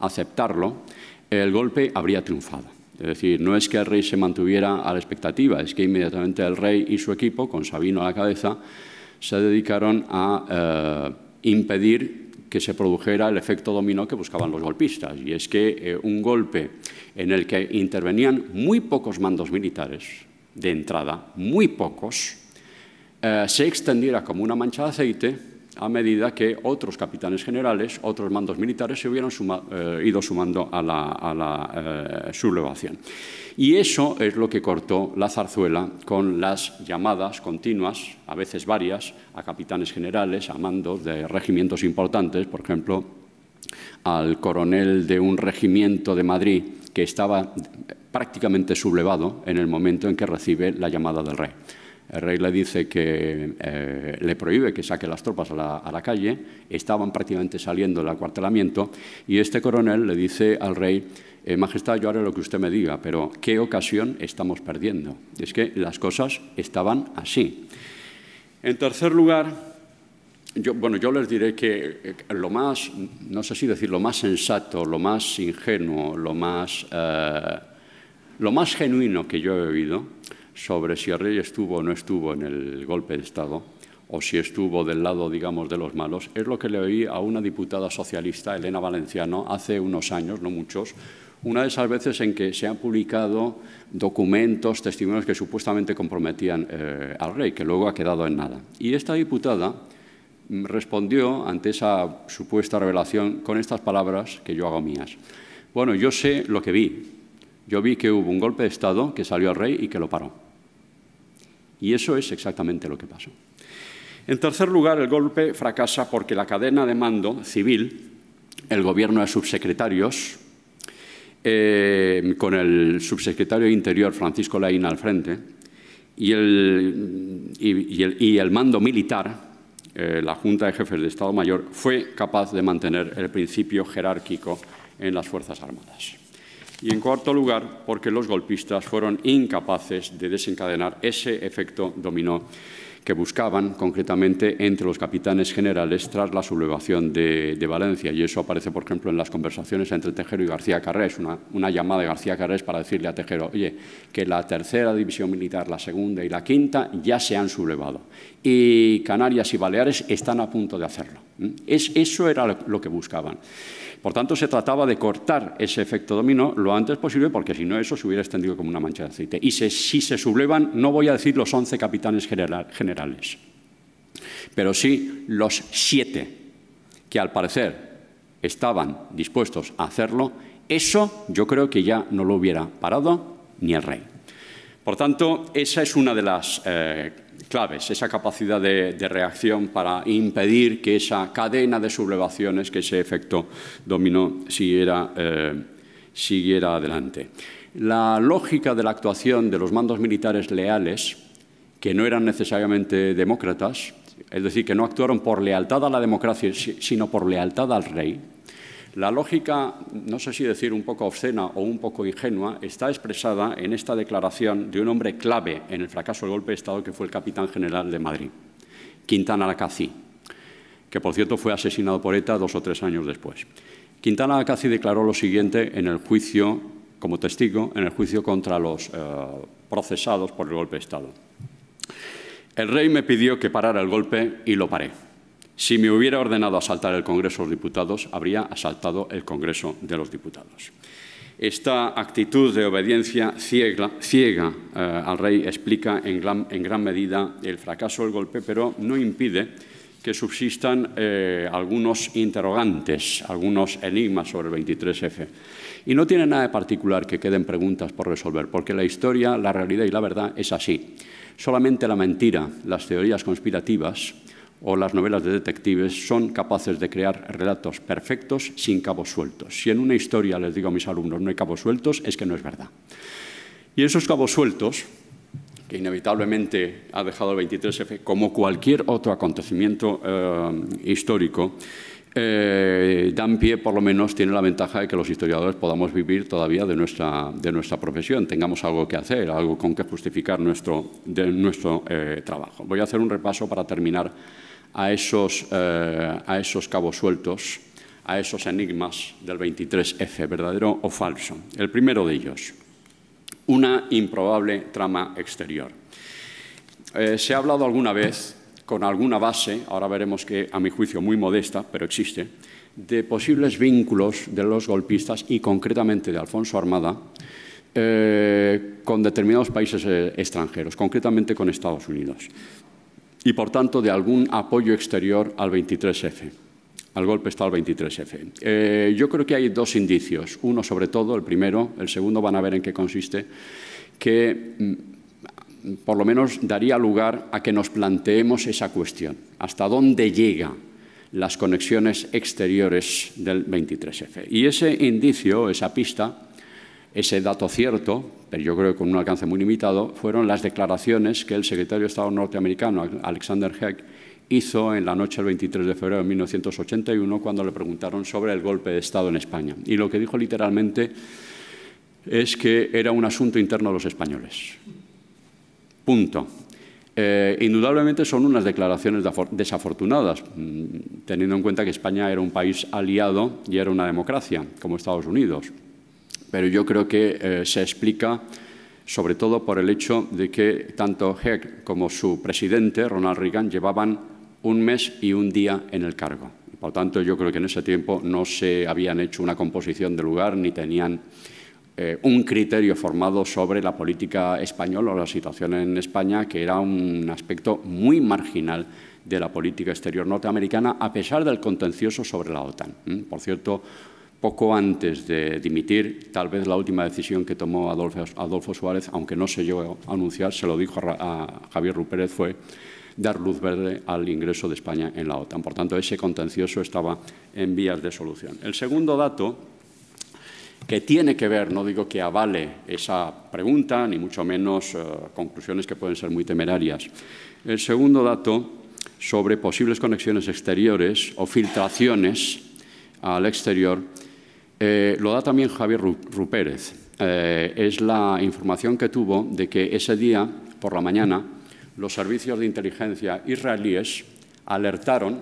aceptarlo, el golpe habría triunfado. Es decir, no es que el rey se mantuviera a la expectativa, es que inmediatamente el rey y su equipo, con Sabino a la cabeza, se dedicaron a eh, impedir que se produjera el efecto dominó que buscaban los golpistas. Y es que eh, un golpe en el que intervenían muy pocos mandos militares, de entrada, muy pocos, eh, se extendiera como una mancha de aceite a medida que otros capitanes generales, otros mandos militares se hubieran eh, ido sumando a la sublevación. Y eso es lo que cortó la zarzuela con las llamadas continuas, a veces varias, a capitanes generales, a mandos de regimientos importantes, por ejemplo, al coronel de un regimiento de Madrid que estaba prácticamente sublevado en el momento en que recibe la llamada del rey. El rey le dice que eh, le prohíbe que saque las tropas a la, calle, estaban prácticamente saliendo del acuartelamiento y este coronel le dice al rey eh, majestad, yo haré lo que usted me diga, pero ¿qué ocasión estamos perdiendo? Es que las cosas estaban así. En tercer lugar, yo, bueno, yo les diré que eh, lo más, no sé si decir, lo más sensato, lo más ingenuo, lo más, eh, lo más genuino que yo he oído sobre si el rey estuvo o no estuvo en el golpe de Estado, o si estuvo del lado, digamos, de los malos, es lo que le oí a una diputada socialista, Elena Valenciano, hace unos años, no muchos, una de esas veces en que se han publicado documentos, testimonios que supuestamente comprometían eh, al rey, que luego ha quedado en nada. Y esta diputada mm, respondió ante esa supuesta revelación con estas palabras que yo hago mías. Bueno, yo sé lo que vi. Yo vi que hubo un golpe de Estado que salió al rey y que lo paró. Y eso es exactamente lo que pasó. En tercer lugar, el golpe fracasa porque la cadena de mando civil, el gobierno de subsecretarios, eh, con el subsecretario de Interior Francisco Lain al frente y el, mando militar, eh, la Junta de Jefes de Estado Mayor, fue capaz de mantener el principio jerárquico en las Fuerzas Armadas. Y en cuarto lugar, porque los golpistas fueron incapaces de desencadenar ese efecto dominó que buscaban concretamente entre los capitanes generales tras la sublevación de, Valencia. Y eso aparece, por ejemplo, en las conversaciones entre Tejero y García Carrés, una, llamada de García Carrés para decirle a Tejero, oye, que la tercera división militar, la segunda y la quinta ya se han sublevado. Y Canarias y Baleares están a punto de hacerlo. ¿Mm? Es, eso era lo que buscaban. Por tanto, se trataba de cortar ese efecto dominó lo antes posible, porque si no, eso se hubiera extendido como una mancha de aceite. Y si se sublevan, no voy a decir los 11 capitanes generales, pero sí los siete que al parecer estaban dispuestos a hacerlo, eso yo creo que ya no lo hubiera parado ni el rey. Por tanto, esa es una de las eh, claves, esa capacidad de, reacción para impedir que esa cadena de sublevaciones, que ese efecto dominó, eh, siguiera adelante. La lógica de la actuación de los mandos militares leales, que no eran necesariamente demócratas, es decir, que no actuaron por lealtad a la democracia, sino por lealtad al rey, la lógica, no sé si decir un poco obscena o un poco ingenua, está expresada en esta declaración de un hombre clave en el fracaso del golpe de Estado que fue el capitán general de Madrid, Quintana Lacazzi, que por cierto fue asesinado por ETA dos o tres años después. Quintana Lacazzi declaró lo siguiente en el juicio, como testigo, en el juicio contra los eh, procesados por el golpe de Estado. El rey me pidió que parara el golpe y lo paré. Si me hubiera ordenado asaltar el Congreso de los Diputados, habría asaltado el Congreso de los Diputados. Esta actitud de obediencia ciega, eh, al rey explica en gran, medida el fracaso del golpe, pero no impide que subsistan eh, algunos interrogantes, algunos enigmas sobre el 23F. Y no tiene nada de particular que queden preguntas por resolver, porque la historia, la realidad y la verdad es así. Solamente la mentira, las teorías conspirativas, o las novelas de detectives son capaces de crear relatos perfectos sin cabos sueltos. Si en una historia les digo a mis alumnos no hay cabos sueltos, es que no es verdad. Y esos cabos sueltos, que inevitablemente ha dejado el 23F, como cualquier otro acontecimiento eh, histórico, eh, dan pie, por lo menos, tiene la ventaja de que los historiadores podamos vivir todavía de nuestra, de nuestra profesión, tengamos algo que hacer, algo con que justificar nuestro, nuestro eh, trabajo. Voy a hacer un repaso para terminar eh, a esos, cabos sueltos, a esos enigmas del 23F, verdadero o falso. El primero de ellos, una improbable trama exterior. Eh, se ha hablado alguna vez, con alguna base, ahora veremos que a mi juicio muy modesta, pero existe, de posibles vínculos de los golpistas y concretamente de Alfonso Armada eh, con determinados países extranjeros, concretamente con Estados Unidos y, por tanto, de algún apoyo exterior al 23F. Al golpe está el 23F. Eh, yo creo que hay dos indicios. Uno, sobre todo, el primero, el segundo van a ver en qué consiste, que mm, por lo menos daría lugar a que nos planteemos esa cuestión. ¿Hasta dónde llegan las conexiones exteriores del 23F? Y ese indicio, esa pista, ese dato cierto, pero yo creo que con un alcance muy limitado, fueron las declaraciones que el secretario de Estado norteamericano, Alexander Heck, hizo en la noche del 23 de febrero de 1981 cuando le preguntaron sobre el golpe de Estado en España. Y lo que dijo literalmente es que era un asunto interno de los españoles. Punto. Eh, indudablemente son unas declaraciones desafortunadas, mm, teniendo en cuenta que España era un país aliado y era una democracia, como Estados Unidos pero yo creo que eh, se explica sobre todo por el hecho de que tanto Heck como su presidente, Ronald Reagan, llevaban un mes y un día en el cargo. Por tanto, yo creo que en ese tiempo no se habían hecho una composición de lugar ni tenían eh, un criterio formado sobre la política española o la situación en España, que era un aspecto muy marginal de la política exterior norteamericana, a pesar del contencioso sobre la OTAN. Por cierto, poco antes de dimitir, tal vez la última decisión que tomó Adolfo, Suárez, aunque no se llegó a anunciar, se lo dijo a, Javier Rupérez, fue dar luz verde al ingreso de España en la OTAN. Por tanto, ese contencioso estaba en vías de solución. El segundo dato que tiene que ver, no digo que avale esa pregunta, ni mucho menos eh, conclusiones que pueden ser muy temerarias. El segundo dato sobre posibles conexiones exteriores o filtraciones al exterior eh, lo da también Javier Rupérez. Eh, es la información que tuvo de que ese día, por la mañana, los servicios de inteligencia israelíes alertaron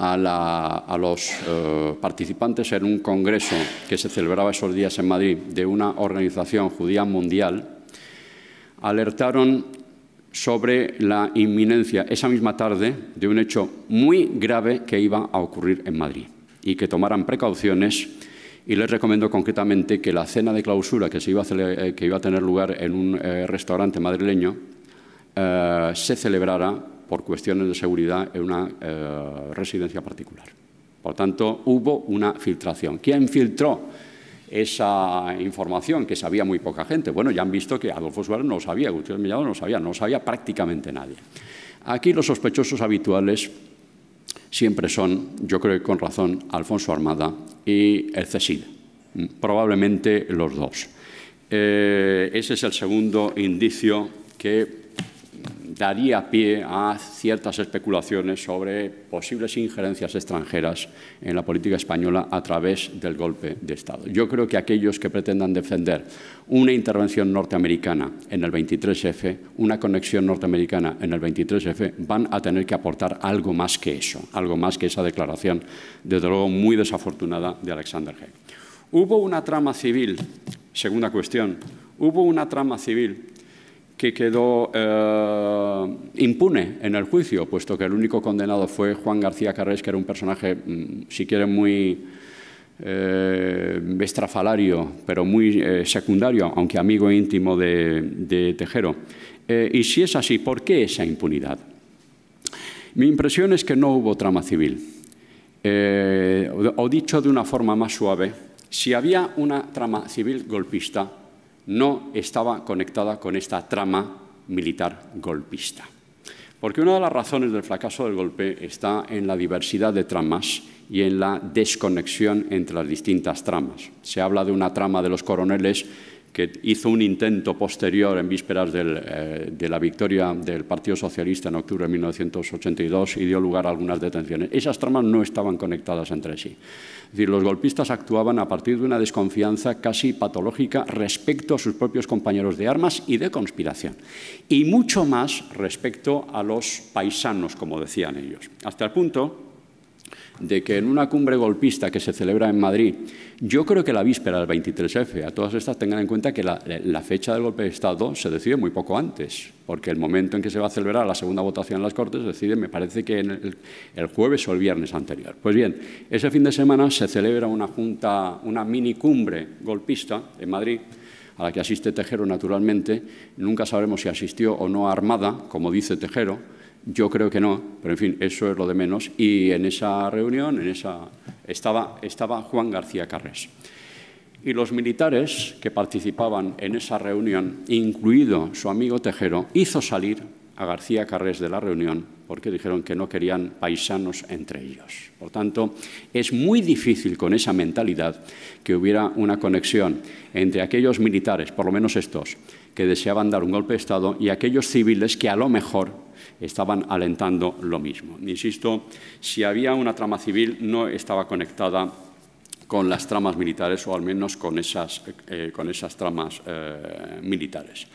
a, los eh, participantes en un congreso que se celebraba esos días en Madrid de una organización judía mundial, alertaron sobre la inminencia esa misma tarde de un hecho muy grave que iba a ocurrir en Madrid y que tomaran precauciones. Y les recomiendo concretamente que la cena de clausura que, se iba, a eh, que iba a tener lugar en un eh, restaurante madrileño eh, se celebrara por cuestiones de seguridad en una residencia particular. Por tanto, hubo una filtración. ¿Quién filtró esa información que sabía muy poca gente? Bueno, ya han visto que Adolfo Suárez no lo sabía, Gutiérrez Millado no lo sabía, no lo sabía prácticamente nadie. Aquí los sospechosos habituales siempre son, yo creo que con razón, Alfonso Armada y el CESID, mm, probablemente los dos. Eh, ese es el segundo indicio que daría pie a ciertas especulaciones sobre posibles injerencias extranjeras en la política española a través del golpe de Estado. Yo creo que aquellos que pretendan defender una intervención norteamericana en el 23F, una conexión norteamericana en el 23F, van a tener que aportar algo más que eso, algo más que esa declaración, desde luego muy desafortunada, de Alexander Haig. Hubo una trama civil, segunda cuestión, hubo una trama civil que quedó eh, impune en el juicio, puesto que el único condenado fue Juan García Carrés, que era un personaje, mm, si quiere, muy eh, estrafalario, pero muy eh, secundario, aunque amigo íntimo de Tejero. y si es así, ¿por qué esa impunidad? Mi impresión es que no hubo trama civil. o dicho de una forma más suave, si había una trama civil golpista, no estaba conectada con esta trama militar golpista. Porque una de las razones del fracaso del golpe está en la diversidad de tramas y en la desconexión entre las distintas tramas. Se habla de una trama de los coroneles que hizo un intento posterior en vísperas eh, de la victoria del Partido Socialista en octubre de 1982 y dio lugar a algunas detenciones. Esas tramas no estaban conectadas entre sí. Es decir, los golpistas actuaban a partir de una desconfianza casi patológica respecto a sus propios compañeros de armas y de conspiración, y mucho más respecto a los paisanos, como decían ellos. Hasta el punto de que en una cumbre golpista que se celebra en Madrid, yo creo que la víspera del 23F, a todas estas tengan en cuenta que la, fecha del golpe de Estado se decide muy poco antes, porque el momento en que se va a celebrar la segunda votación en las Cortes decide, me parece que en el, jueves o el viernes anterior. Pues bien, ese fin de semana se celebra una junta, una mini cumbre golpista en Madrid, a la que asiste Tejero naturalmente. Nunca sabremos si asistió o no armada, como dice Tejero yo creo que no, pero en fin, eso es lo de menos. Y en esa reunión en esa, estaba, estaba Juan García Carrés. Y los militares que participaban en esa reunión, incluido su amigo Tejero, hizo salir a García Carrés de la reunión porque dijeron que no querían paisanos entre ellos. Por tanto, es muy difícil con esa mentalidad que hubiera una conexión entre aquellos militares, por lo menos estos, que deseaban dar un golpe de Estado y aquellos civiles que a lo mejor estaban alentando lo mismo. Insisto, si había una trama civil no estaba conectada con las tramas militares o al menos con esas, eh, con esas tramas eh, militares.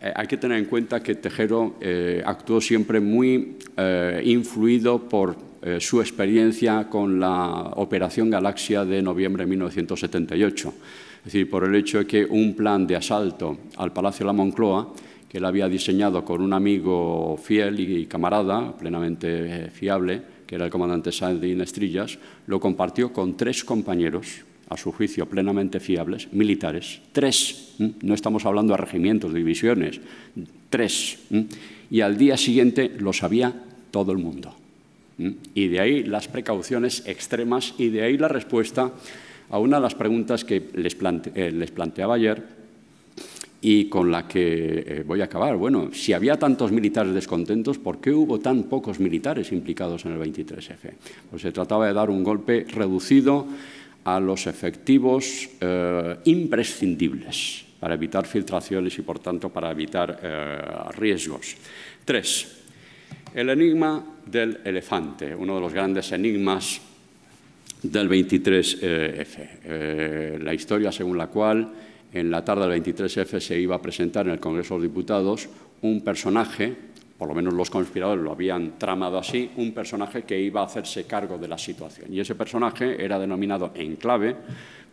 Eh, hay que tener en cuenta que Tejero actuó siempre muy influido por su experiencia con la Operación Galaxia de noviembre de 1978. Es decir, por el hecho de que un plan de asalto al Palacio de la Moncloa que él había diseñado con un amigo fiel y camarada, plenamente eh, fiable, que era el comandante Sandin Estrillas, lo compartió con tres compañeros, a su juicio plenamente fiables, militares. Tres, no estamos hablando de regimientos, divisiones, tres. Y al día siguiente lo sabía todo el mundo. Y de ahí las precauciones extremas y de ahí la respuesta a una de las preguntas que les, eh, les planteaba ayer y con la que eh, voy a acabar. Bueno, si había tantos militares descontentos, ¿por qué hubo tan pocos militares implicados en el 23F? Pues se trataba de dar un golpe reducido a los efectivos eh, imprescindibles para evitar filtraciones y, por tanto, para evitar eh, riesgos. Tres, el enigma del elefante, uno de los grandes enigmas del 23F, la historia según la cual en la tarde del 23F se iba a presentar en el Congreso de los Diputados un personaje, por lo menos los conspiradores lo habían tramado así, un personaje que iba a hacerse cargo de la situación. Y ese personaje era denominado en clave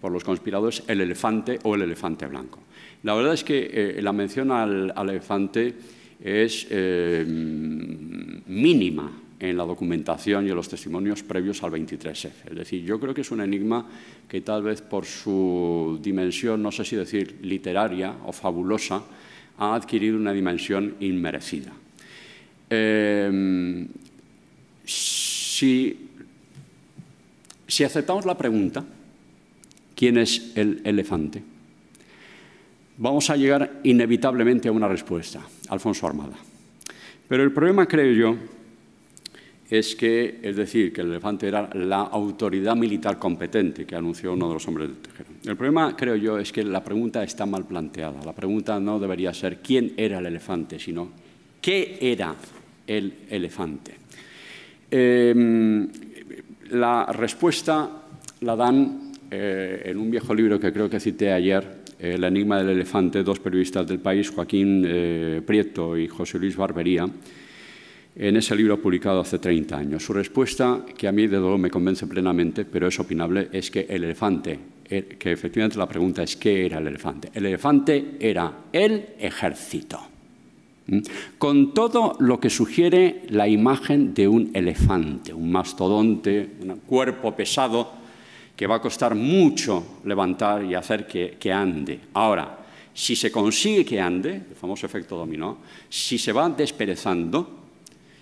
por los conspiradores el elefante o el elefante blanco. La verdad es que eh, la mención al, elefante es eh, mínima en la documentación y en los testimonios previos al 23F. E. Es decir, yo creo que es un enigma que tal vez por su dimensión, no sé si decir literaria o fabulosa, ha adquirido una dimensión inmerecida. Eh, si aceptamos la pregunta, ¿quién es el elefante? Vamos a llegar inevitablemente a una respuesta, Alfonso Armada. Pero el problema, creo yo, es que, es decir, que el elefante era la autoridad militar competente que anunció uno de los hombres del Tejero. El problema, creo yo, es que la pregunta está mal planteada. La pregunta no debería ser quién era el elefante, sino qué era el elefante. Em, la respuesta la dan eh, en un viejo libro que creo que cité ayer, El enigma del elefante, dos periodistas del país, Joaquín eh, Prieto y José Luis Barbería, en ese libro publicado hace 30 años. Su respuesta, que a mí de dolor me convence plenamente, pero es opinable, es que el elefante, que efectivamente la pregunta es ¿qué era el elefante? El elefante era el ejército, ¿Mm? con todo lo que sugiere la imagen de un elefante, un mastodonte, un cuerpo pesado que va a costar mucho levantar y hacer que, que ande. Ahora, si se consigue que ande, el famoso efecto dominó, si se va desperezando,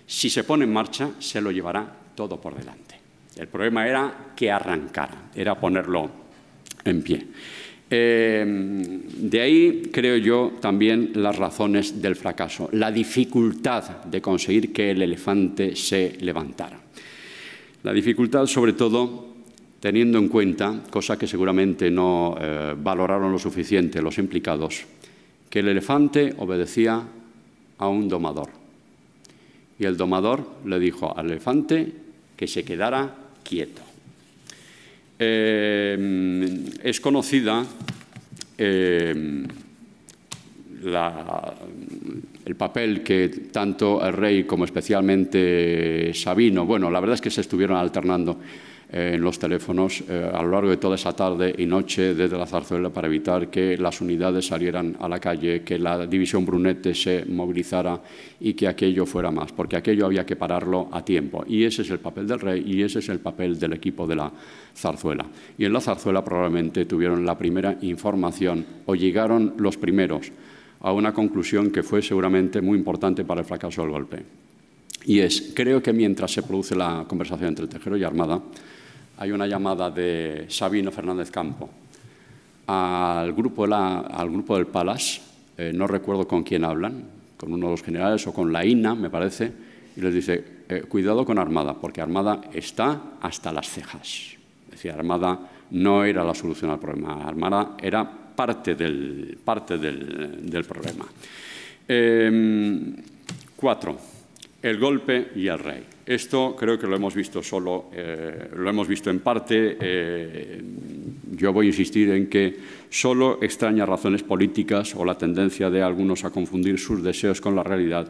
si se pone en marcha, se lo llevará todo por delante. El problema era que arrancara, era ponerlo en pie. Em, de ahí, creo yo, también las razones del fracaso, la dificultad de conseguir que el elefante se levantara. La dificultad, sobre todo, teniendo en cuenta, cosa que seguramente no eh, valoraron lo suficiente los implicados, que el elefante obedecía a un domador, y el domador le dijo al elefante que se quedara quieto. Eh, es conocida eh, el papel que tanto el rey como especialmente Sabino, bueno, la verdad es que se estuvieron alternando, en los teléfonos eh, a lo largo de toda esa tarde y noche desde la zarzuela para evitar que las unidades salieran a la calle, que la división Brunete se movilizara y que aquello fuera más, porque aquello había que pararlo a tiempo. Y ese es el papel del rey y ese es el papel del equipo de la zarzuela. Y en la zarzuela probablemente tuvieron la primera información o llegaron los primeros a una conclusión que fue seguramente muy importante para el fracaso del golpe. Y es, creo que mientras se produce la conversación entre Tejero y Armada, hay una llamada de Sabino Fernández Campo al grupo, al grupo del Palas, eh, no recuerdo con quién hablan, con uno de los generales o con la INA, me parece, y les dice, eh, cuidado con Armada, porque Armada está hasta las cejas. Es decir, Armada no era la solución al problema, Armada era parte del, parte del, problema. Em, cuatro, el golpe y el rey. Esto creo que lo hemos visto solo, eh, lo hemos visto en parte. Eh, yo voy a insistir en que solo extrañas razones políticas o la tendencia de algunos a confundir sus deseos con la realidad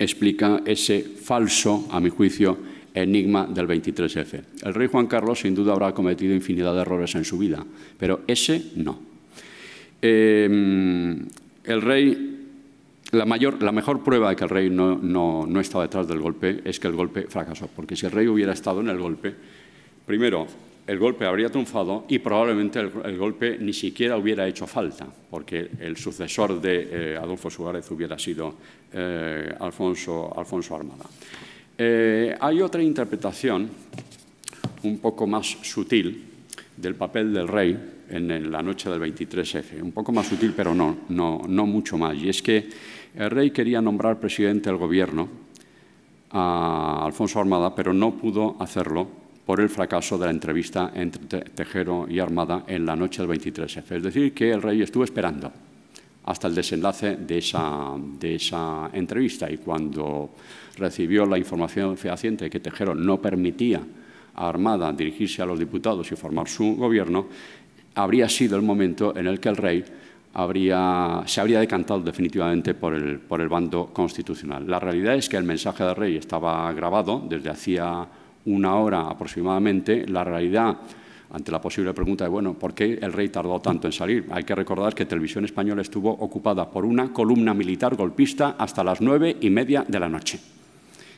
explica ese falso, a mi juicio, enigma del 23F. El rey Juan Carlos sin duda habrá cometido infinidad de errores en su vida, pero ese no. Eh, el rey la, mayor, la mejor prueba de que el rey no, no, estaba detrás del golpe es que el golpe fracasó, porque si el rey hubiera estado en el golpe, primero, el golpe habría triunfado y probablemente el, golpe ni siquiera hubiera hecho falta, porque el sucesor de eh, Adolfo Suárez hubiera sido eh, Alfonso, Alfonso, Armada. Eh, hay otra interpretación un poco más sutil del papel del rey en, la noche del 23F, un poco más sutil pero no, no, no mucho más, y es que el rey quería nombrar presidente del gobierno a Alfonso Armada, pero no pudo hacerlo por el fracaso de la entrevista entre Tejero y Armada en la noche del 23F. Es decir, que el rey estuvo esperando hasta el desenlace de esa, de esa entrevista y cuando recibió la información fehaciente de que Tejero no permitía a Armada dirigirse a los diputados y formar su gobierno, habría sido el momento en el que el rey se habría decantado definitivamente por el, por el bando constitucional. La realidad es que el mensaje del rey estaba grabado desde hacía una hora aproximadamente. La realidad ante la posible pregunta de, bueno, ¿por qué el rey tardó tanto en salir? Hay que recordar que Televisión Española estuvo ocupada por una columna militar golpista hasta las nueve y media de la noche.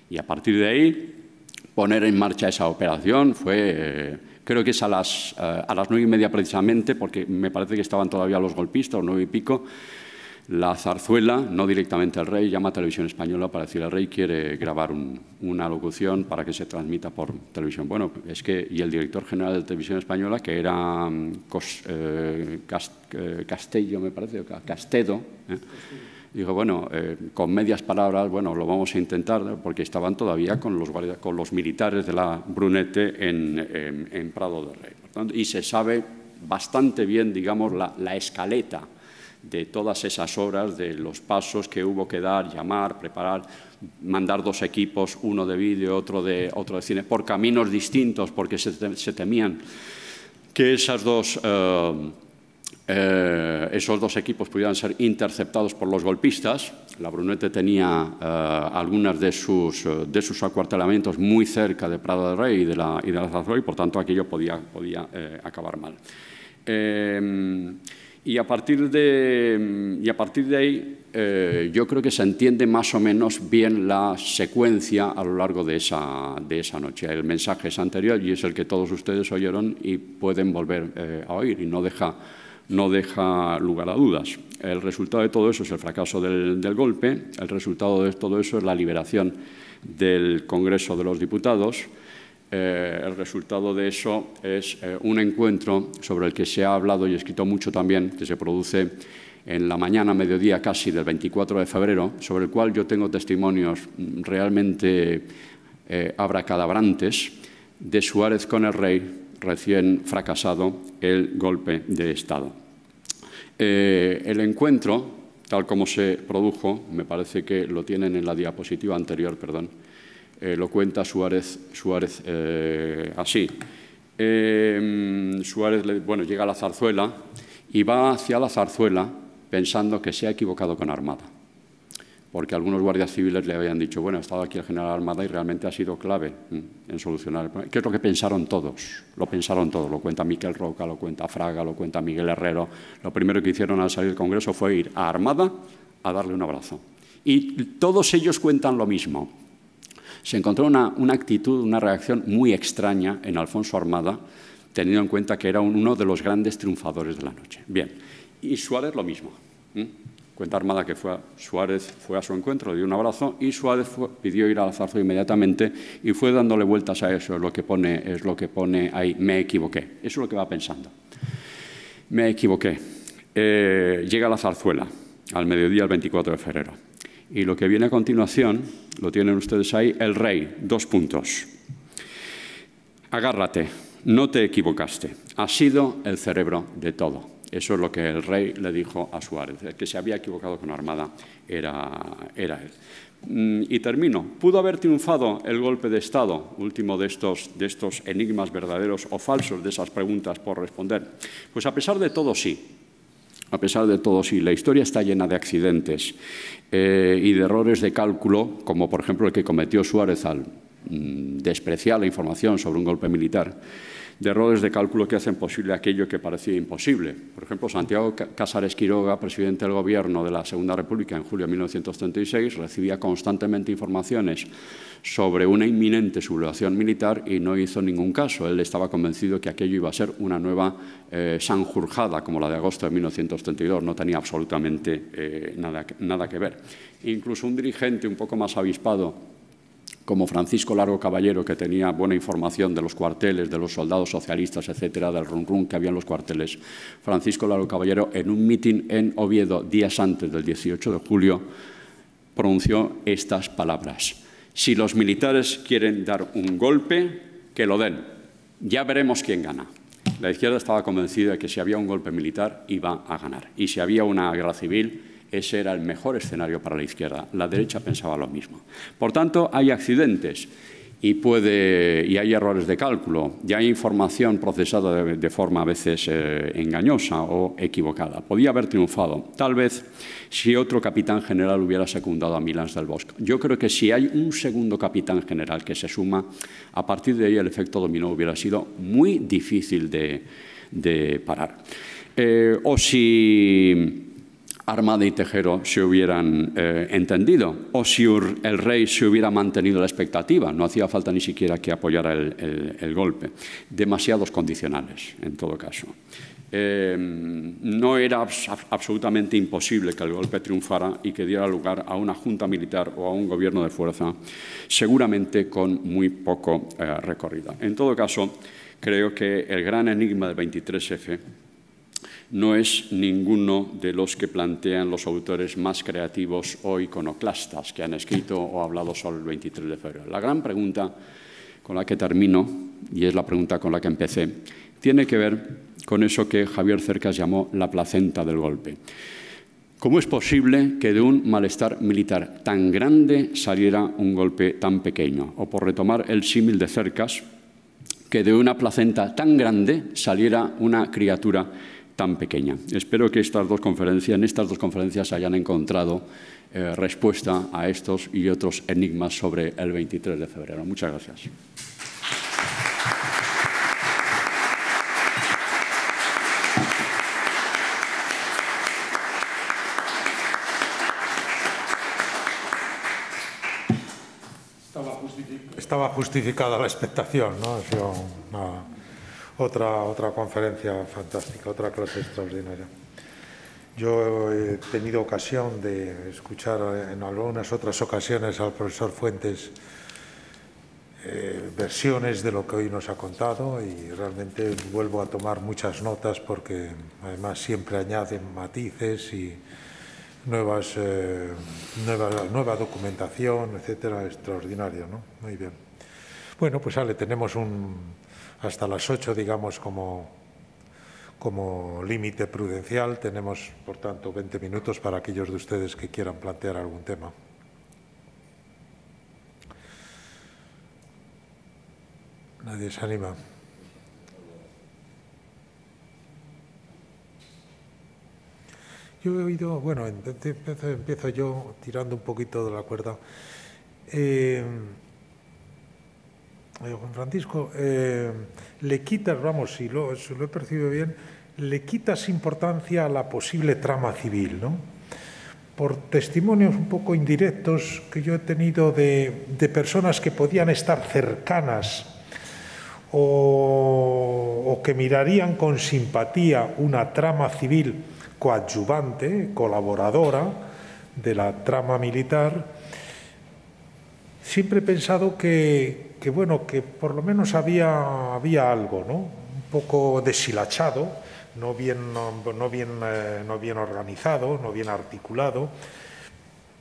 Y a partir de ahí, poner en marcha esa operación fue eh, creo que es a las, eh, a las nueve y media precisamente, porque me parece que estaban todavía los golpistas, nueve y pico, la zarzuela, no directamente el rey, llama a Televisión Española para decir el rey quiere grabar una locución para que se transmita por televisión. Bueno, es que, y el director general de Televisión Española, que era mm, eh, eh, Castello, me parece, o Castedo, Digo, bueno, eh, con medias palabras, bueno, lo vamos a intentar, porque estaban todavía con los, con los militares de la Brunete en, Prado del Rey. y se sabe bastante bien, digamos, la, escaleta de todas esas horas, de los pasos que hubo que dar, llamar, preparar, mandar dos equipos, uno de vídeo, otro de, otro de cine, por caminos distintos, porque se, temían que esas dos... Eh, eh, esos dos equipos pudieran ser interceptados por los golpistas. La Brunete tenía algunos eh, algunas de sus, eh, de sus acuartelamientos muy cerca de Prada del Rey y de la, y y por tanto aquello podía, podía acabar mal. y, a partir de, y a partir de ahí yo creo que se entiende más o menos bien la secuencia a lo largo de esa, de esa noche. El mensaje es anterior y es el que todos ustedes oyeron y pueden volver a oír y no deja no deja lugar a dudas. El resultado de todo eso es el fracaso del, golpe, el resultado de todo eso es la liberación del Congreso de los Diputados, eh, el resultado de eso es eh, un encuentro sobre el que se ha hablado y escrito mucho también, que se produce en la mañana, mediodía casi del 24 de febrero, sobre el cual yo tengo testimonios realmente eh, abracadabrantes de Suárez con el Rey, recién fracasado el golpe de Estado. Eh, el encuentro, tal como se produjo, me parece que lo tienen en la diapositiva anterior, perdón, eh, lo cuenta Suárez, Suárez eh, así. Suárez bueno, llega a la zarzuela y va hacia la zarzuela pensando que se ha equivocado con Armada porque algunos guardias civiles le habían dicho, bueno, ha estado aquí el general Armada y realmente ha sido clave en solucionar el problema. ¿Qué es lo que pensaron todos? Lo pensaron todos, lo cuenta Miquel Roca, lo cuenta Fraga, lo cuenta Miguel Herrero. Lo primero que hicieron al salir del Congreso fue ir a Armada a darle un abrazo. Y todos ellos cuentan lo mismo. Se encontró una, actitud, una reacción muy extraña en Alfonso Armada, teniendo en cuenta que era uno de los grandes triunfadores de la noche. Bien, y Suárez lo mismo cuenta armada que fue a Suárez fue a su encuentro, le dio un abrazo y Suárez pidió ir a la zarzuela inmediatamente y fue dándole vueltas a eso, es lo que pone, es lo que pone ahí, me equivoqué. Eso es lo que va pensando. Me equivoqué. Eh, llega a la zarzuela al mediodía el 24 de febrero. Y lo que viene a continuación, lo tienen ustedes ahí, el rey, dos puntos. Agárrate, no te equivocaste, ha sido el cerebro de todo. Eso es lo que el rey le dijo a Suárez. que se había equivocado con Armada era, él. Mm, y termino. ¿Pudo haber triunfado el golpe de Estado? Último de estos, de estos enigmas verdaderos o falsos, de esas preguntas por responder. Pues a pesar de todo, sí. A pesar de todo, sí, la historia está llena de accidentes eh, y de errores de cálculo, como por ejemplo el que cometió Suárez al mm, despreciar la información sobre un golpe militar de errores de cálculo que hacen posible aquello que parecía imposible. Por ejemplo, Santiago Casares Quiroga, presidente del Gobierno de la Segunda República en julio de 1936, recibía constantemente informaciones sobre una inminente sublevación militar y no hizo ningún caso. Él estaba convencido que aquello iba a ser una nueva eh, sanjurjada como la de agosto de 1932. No tenía absolutamente eh, nada, nada que ver. Incluso un dirigente un poco más avispado como Francisco Largo Caballero, que tenía buena información de los cuarteles, de los soldados socialistas, etcétera, del run, que había en los cuarteles. Francisco Largo Caballero, en un mitin en Oviedo, días antes del 18 de julio, pronunció estas palabras. Si los militares quieren dar un golpe, que lo den. Ya veremos quién gana. La izquierda estaba convencida de que si había un golpe militar iba a ganar. Y si había una guerra civil, ese era el mejor escenario para la izquierda. La derecha pensaba lo mismo. Por tanto, hay accidentes y, hay errores de cálculo y hay información procesada de, forma a veces eh, engañosa o equivocada. Podía haber triunfado, tal vez, si otro capitán general hubiera secundado a Milán del Bosque. Yo creo que si hay un segundo capitán general que se suma, a partir de ahí el efecto dominó hubiera sido muy difícil de, parar. Eh, o si Armada y Tejero se hubieran eh, entendido, o si el rey se hubiera mantenido la expectativa, no hacía falta ni siquiera que apoyara el, golpe. Demasiados condicionales, en todo caso. Em, no era absolutamente imposible que el golpe triunfara y que diera lugar a una junta militar o a un gobierno de fuerza, seguramente con muy poco eh, recorrido. En todo caso, creo que el gran enigma del 23F no es ninguno de los que plantean los autores más creativos o iconoclastas que han escrito o hablado sobre el 23 de febrero. La gran pregunta con la que termino, y es la pregunta con la que empecé, tiene que ver con eso que Javier Cercas llamó la placenta del golpe. ¿Cómo es posible que de un malestar militar tan grande saliera un golpe tan pequeño? O por retomar el símil de Cercas, que de una placenta tan grande saliera una criatura tan pequeña. Espero que estas dos conferencias, en estas dos conferencias hayan encontrado eh, respuesta a estos y otros enigmas sobre el 23 de febrero. Muchas gracias. estaba justificada la expectación, ¿no? otra, otra conferencia fantástica, otra clase extraordinaria. Yo he tenido ocasión de escuchar en algunas otras ocasiones al profesor Fuentes eh, versiones de lo que hoy nos ha contado y realmente vuelvo a tomar muchas notas porque además siempre añaden matices y nuevas, eh, nueva, documentación, etcétera, extraordinario, ¿no? Muy bien. Bueno, pues Ale, tenemos un, hasta las 8, digamos, como, como límite prudencial. Tenemos, por tanto, 20 minutos para aquellos de ustedes que quieran plantear algún tema. Nadie se anima. Yo he oído, bueno, empiezo, empiezo, yo tirando un poquito de la cuerda. Eh, Juan Francisco, eh, le quitas, vamos, si lo, lo he percibido bien, le quitas importancia a la posible trama civil, ¿no? Por testimonios un poco indirectos que yo he tenido de, personas que podían estar cercanas o, o, que mirarían con simpatía una trama civil coadyuvante, colaboradora de la trama militar, siempre he pensado que, que, bueno, que por lo menos había, había algo, ¿no? Un poco deshilachado, no bien, no, bien, eh, no bien organizado, no bien articulado,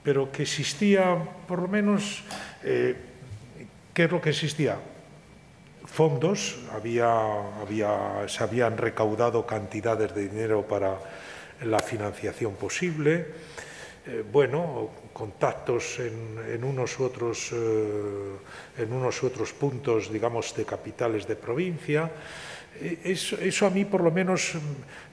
pero que existía, por lo menos, eh, ¿qué es lo que existía? Fondos, había, había, se habían recaudado cantidades de dinero para la financiación posible, eh, bueno, contactos en, unos u otros, eh, en unos otros puntos, digamos, de capitales de provincia. E, eso, a mí, por lo menos,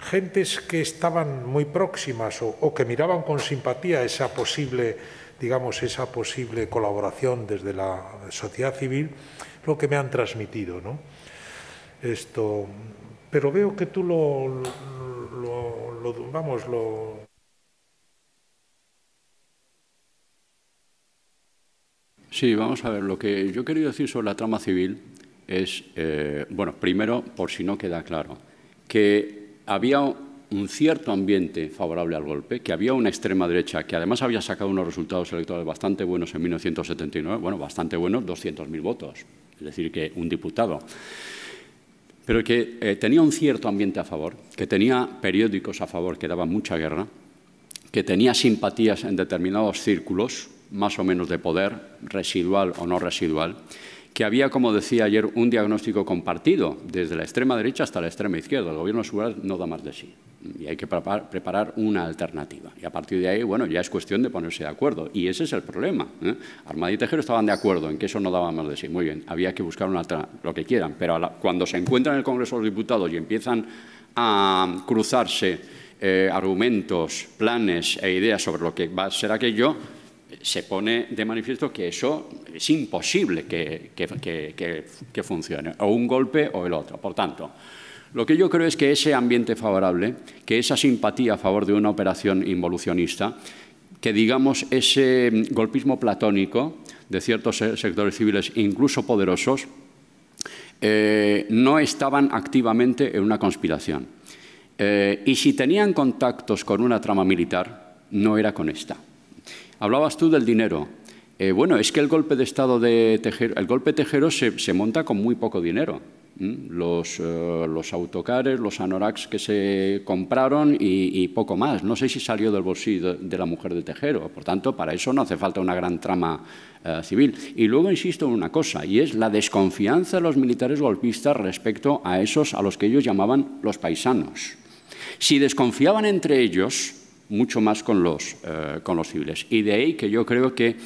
gentes que estaban muy próximas o, que miraban con simpatía esa posible, digamos, esa posible colaboración desde la sociedad civil, lo que me han transmitido, ¿no? Esto, pero veo que tú lo, lo vamos, lo, Sí, vamos a ver. Lo que yo quería decir sobre la trama civil es, eh, bueno, primero, por si no queda claro, que había un cierto ambiente favorable al golpe, que había una extrema derecha que además había sacado unos resultados electorales bastante buenos en 1979, bueno, bastante buenos, 200.000 votos, es decir, que un diputado, pero que eh, tenía un cierto ambiente a favor, que tenía periódicos a favor que daban mucha guerra, que tenía simpatías en determinados círculos, más o menos de poder, residual o no residual, que había, como decía ayer, un diagnóstico compartido desde la extrema derecha hasta la extrema izquierda. El gobierno sural no da más de sí y hay que preparar una alternativa. Y a partir de ahí, bueno, ya es cuestión de ponerse de acuerdo. Y ese es el problema. ¿eh? y Tejero estaban de acuerdo en que eso no daba más de sí. Muy bien, había que buscar una lo que quieran. Pero cuando se encuentran en el Congreso de los Diputados y empiezan a cruzarse eh, argumentos, planes e ideas sobre lo que va a ser aquello, se pone de manifiesto que eso es imposible que, funcione, o un golpe o el otro. Por tanto, lo que yo creo es que ese ambiente favorable, que esa simpatía a favor de una operación involucionista, que digamos ese mm, golpismo platónico de ciertos sectores civiles, incluso poderosos, eh, no estaban activamente en una conspiración. Eh, y si tenían contactos con una trama militar, no era con esta. Hablabas tú del dinero. Eh, bueno, es que el golpe de Estado de Tejero, el golpe Tejero se, monta con muy poco dinero. Eh, los, autocares, los anoraks que se compraron y, poco más. No sé si salió del bolsillo de, la mujer de Tejero. Por tanto, para eso no hace falta una gran trama eh, civil. Y luego insisto en una cosa, y es la desconfianza de los militares golpistas respecto a esos a los que ellos llamaban los paisanos. Si desconfiaban entre ellos, mucho más con los, eh, con los civiles. Y de ahí que yo creo que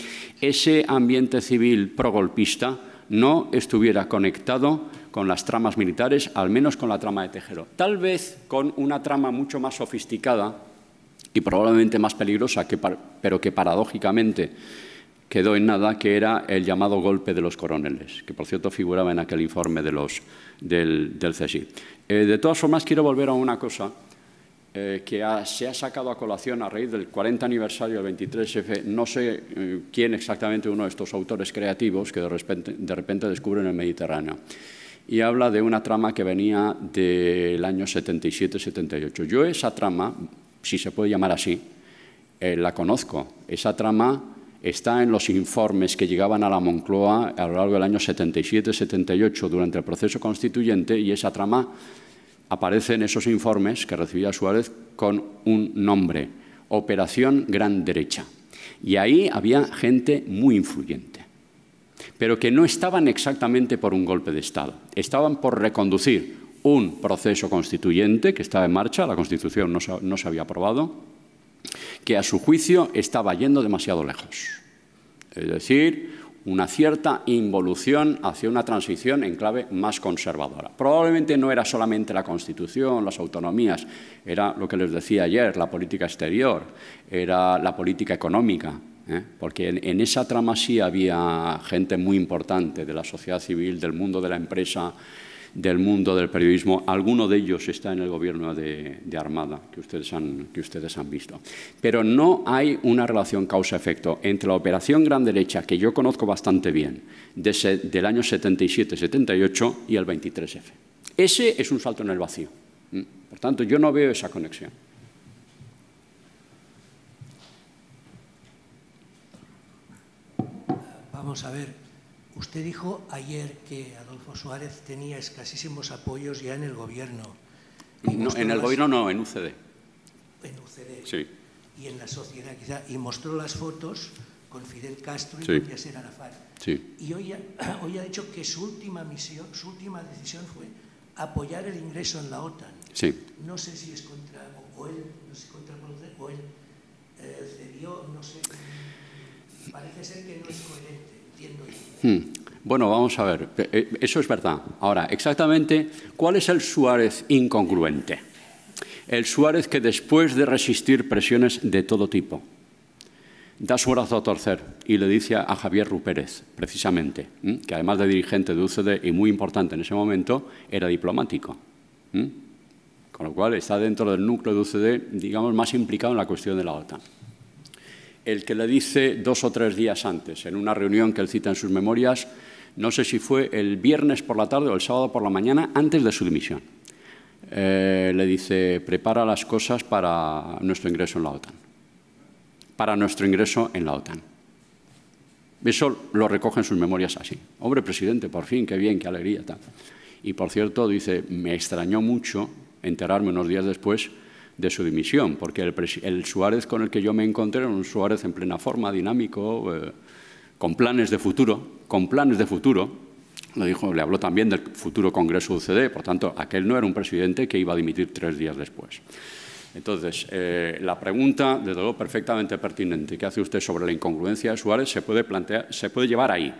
ese ambiente civil progolpista no estuviera conectado con las tramas militares, al menos con la trama de Tejero. Tal vez con una trama mucho más sofisticada y probablemente más peligrosa, pero que paradójicamente quedó en nada, que era el llamado golpe de los coroneles, que por cierto figuraba en aquel informe de los, del, del CSI. Eh, de todas formas, quiero volver a una cosa eh, que se ha sacado a colación a raíz del 40 aniversario del 23F. No sé eh, quién exactamente uno de estos autores creativos que de repente, de repente descubren el Mediterráneo. Y habla de una trama que venía del año 77-78. Yo esa trama, si se puede llamar así, eh, la conozco. Esa trama está en los informes que llegaban a la Moncloa a lo largo del año 77-78 durante el proceso constituyente y esa trama Aparecen esos informes que recibía Suárez con un nombre, Operación Gran Derecha. Y ahí había gente muy influyente, pero que no estaban exactamente por un golpe de Estado, estaban por reconducir un proceso constituyente que estaba en marcha, la Constitución no se, no se había aprobado, que a su juicio estaba yendo demasiado lejos. Es decir, una cierta involución hacia una transición en clave más conservadora. Probablemente no era solamente la Constitución, las autonomías, era lo que les decía ayer, la política exterior, era la política económica, ¿eh? porque en, esa trama sí había gente muy importante de la sociedad civil, del mundo de la empresa, del mundo del periodismo. Alguno de ellos está en el gobierno de, Armada, que ustedes, han, que ustedes han visto. Pero no hay una relación causa-efecto entre la operación Gran Derecha, que yo conozco bastante bien, desde, del año 77-78 y el 23F. Ese es un salto en el vacío. Mm. Por tanto, yo no veo esa conexión. Vamos a ver, Usted dijo ayer que Adolfo Suárez tenía escasísimos apoyos ya en el gobierno. en el gobierno no, en UCD. En UCD. Sí. Y en la sociedad quizá. Y mostró las fotos con Fidel Castro y con Yasser Arafat. Sí. Y hoy ha, dicho que su última misión, su última decisión fue apoyar el ingreso en la OTAN. Sí. No sé si es contra o él, no o él eh, cedió, no sé. Parece ser que no es coherente. Hmm. Bueno, vamos a ver, eh, eh, eso es verdad. Ahora, exactamente, ¿cuál es el Suárez incongruente? El Suárez que después de resistir presiones de todo tipo, da su brazo a torcer y le dice a Javier Rupérez, precisamente, que además de dirigente de UCD y muy importante en ese momento, era diplomático. Con lo cual está dentro del núcleo de UCD, digamos, más implicado en la cuestión de la OTAN el que le dice dos o tres días antes, en una reunión que él cita en sus memorias, no sé si fue el viernes por la tarde o el sábado por la mañana, antes de su dimisión. Eh, le dice, prepara las cosas para nuestro ingreso en la OTAN. Para nuestro ingreso en la OTAN. Eso lo recoge en sus memorias así. Hombre, presidente, por fin, qué bien, qué alegría. Y por cierto, dice, me extrañó mucho enterarme unos días después de su dimisión, porque el, Suárez con el que yo me encontré era un Suárez en plena forma, dinámico, eh, con planes de futuro, con planes de futuro. Le, dijo, le habló también del futuro Congreso UCD, por tanto, aquel no era un presidente que iba a dimitir tres días después. Entonces, eh, la pregunta, de todo perfectamente pertinente, que hace usted sobre la incongruencia de Suárez, se puede, plantear, se puede llevar ahí.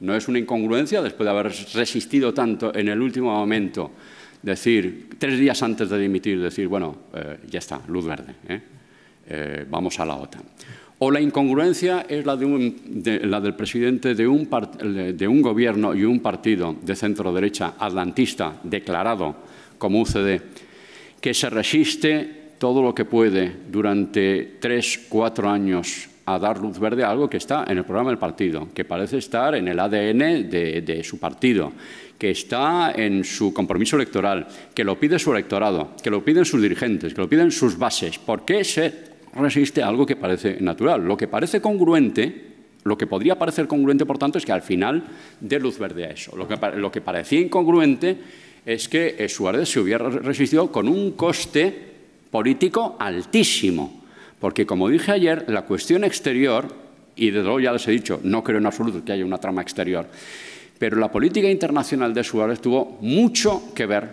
No es una incongruencia después de haber resistido tanto en el último momento decir, tres días antes de dimitir, decir, bueno, eh, ya está, luz verde, ¿eh? Eh, vamos a la OTAN. O la incongruencia es la, de la del presidente de un, de un gobierno y un partido de centro-derecha atlantista declarado como UCD, que se resiste todo lo que puede durante tres, cuatro años a dar luz verde a algo que está en el programa del partido, que parece estar en el ADN de su partido, que está en su compromiso electoral, que lo pide su electorado, que lo piden sus dirigentes, que lo piden sus bases. ¿Por qué se resiste a algo que parece natural? Lo que parece congruente, lo que podría parecer congruente, por tanto, es que al final dé luz verde a eso. Lo que, parecía incongruente es que eh, Suárez se hubiera resistido con un coste político altísimo. Porque, como dije ayer, la cuestión exterior, y desde luego ya les he dicho, no creo en absoluto que haya una trama exterior, pero la política internacional de Suárez tuvo mucho que ver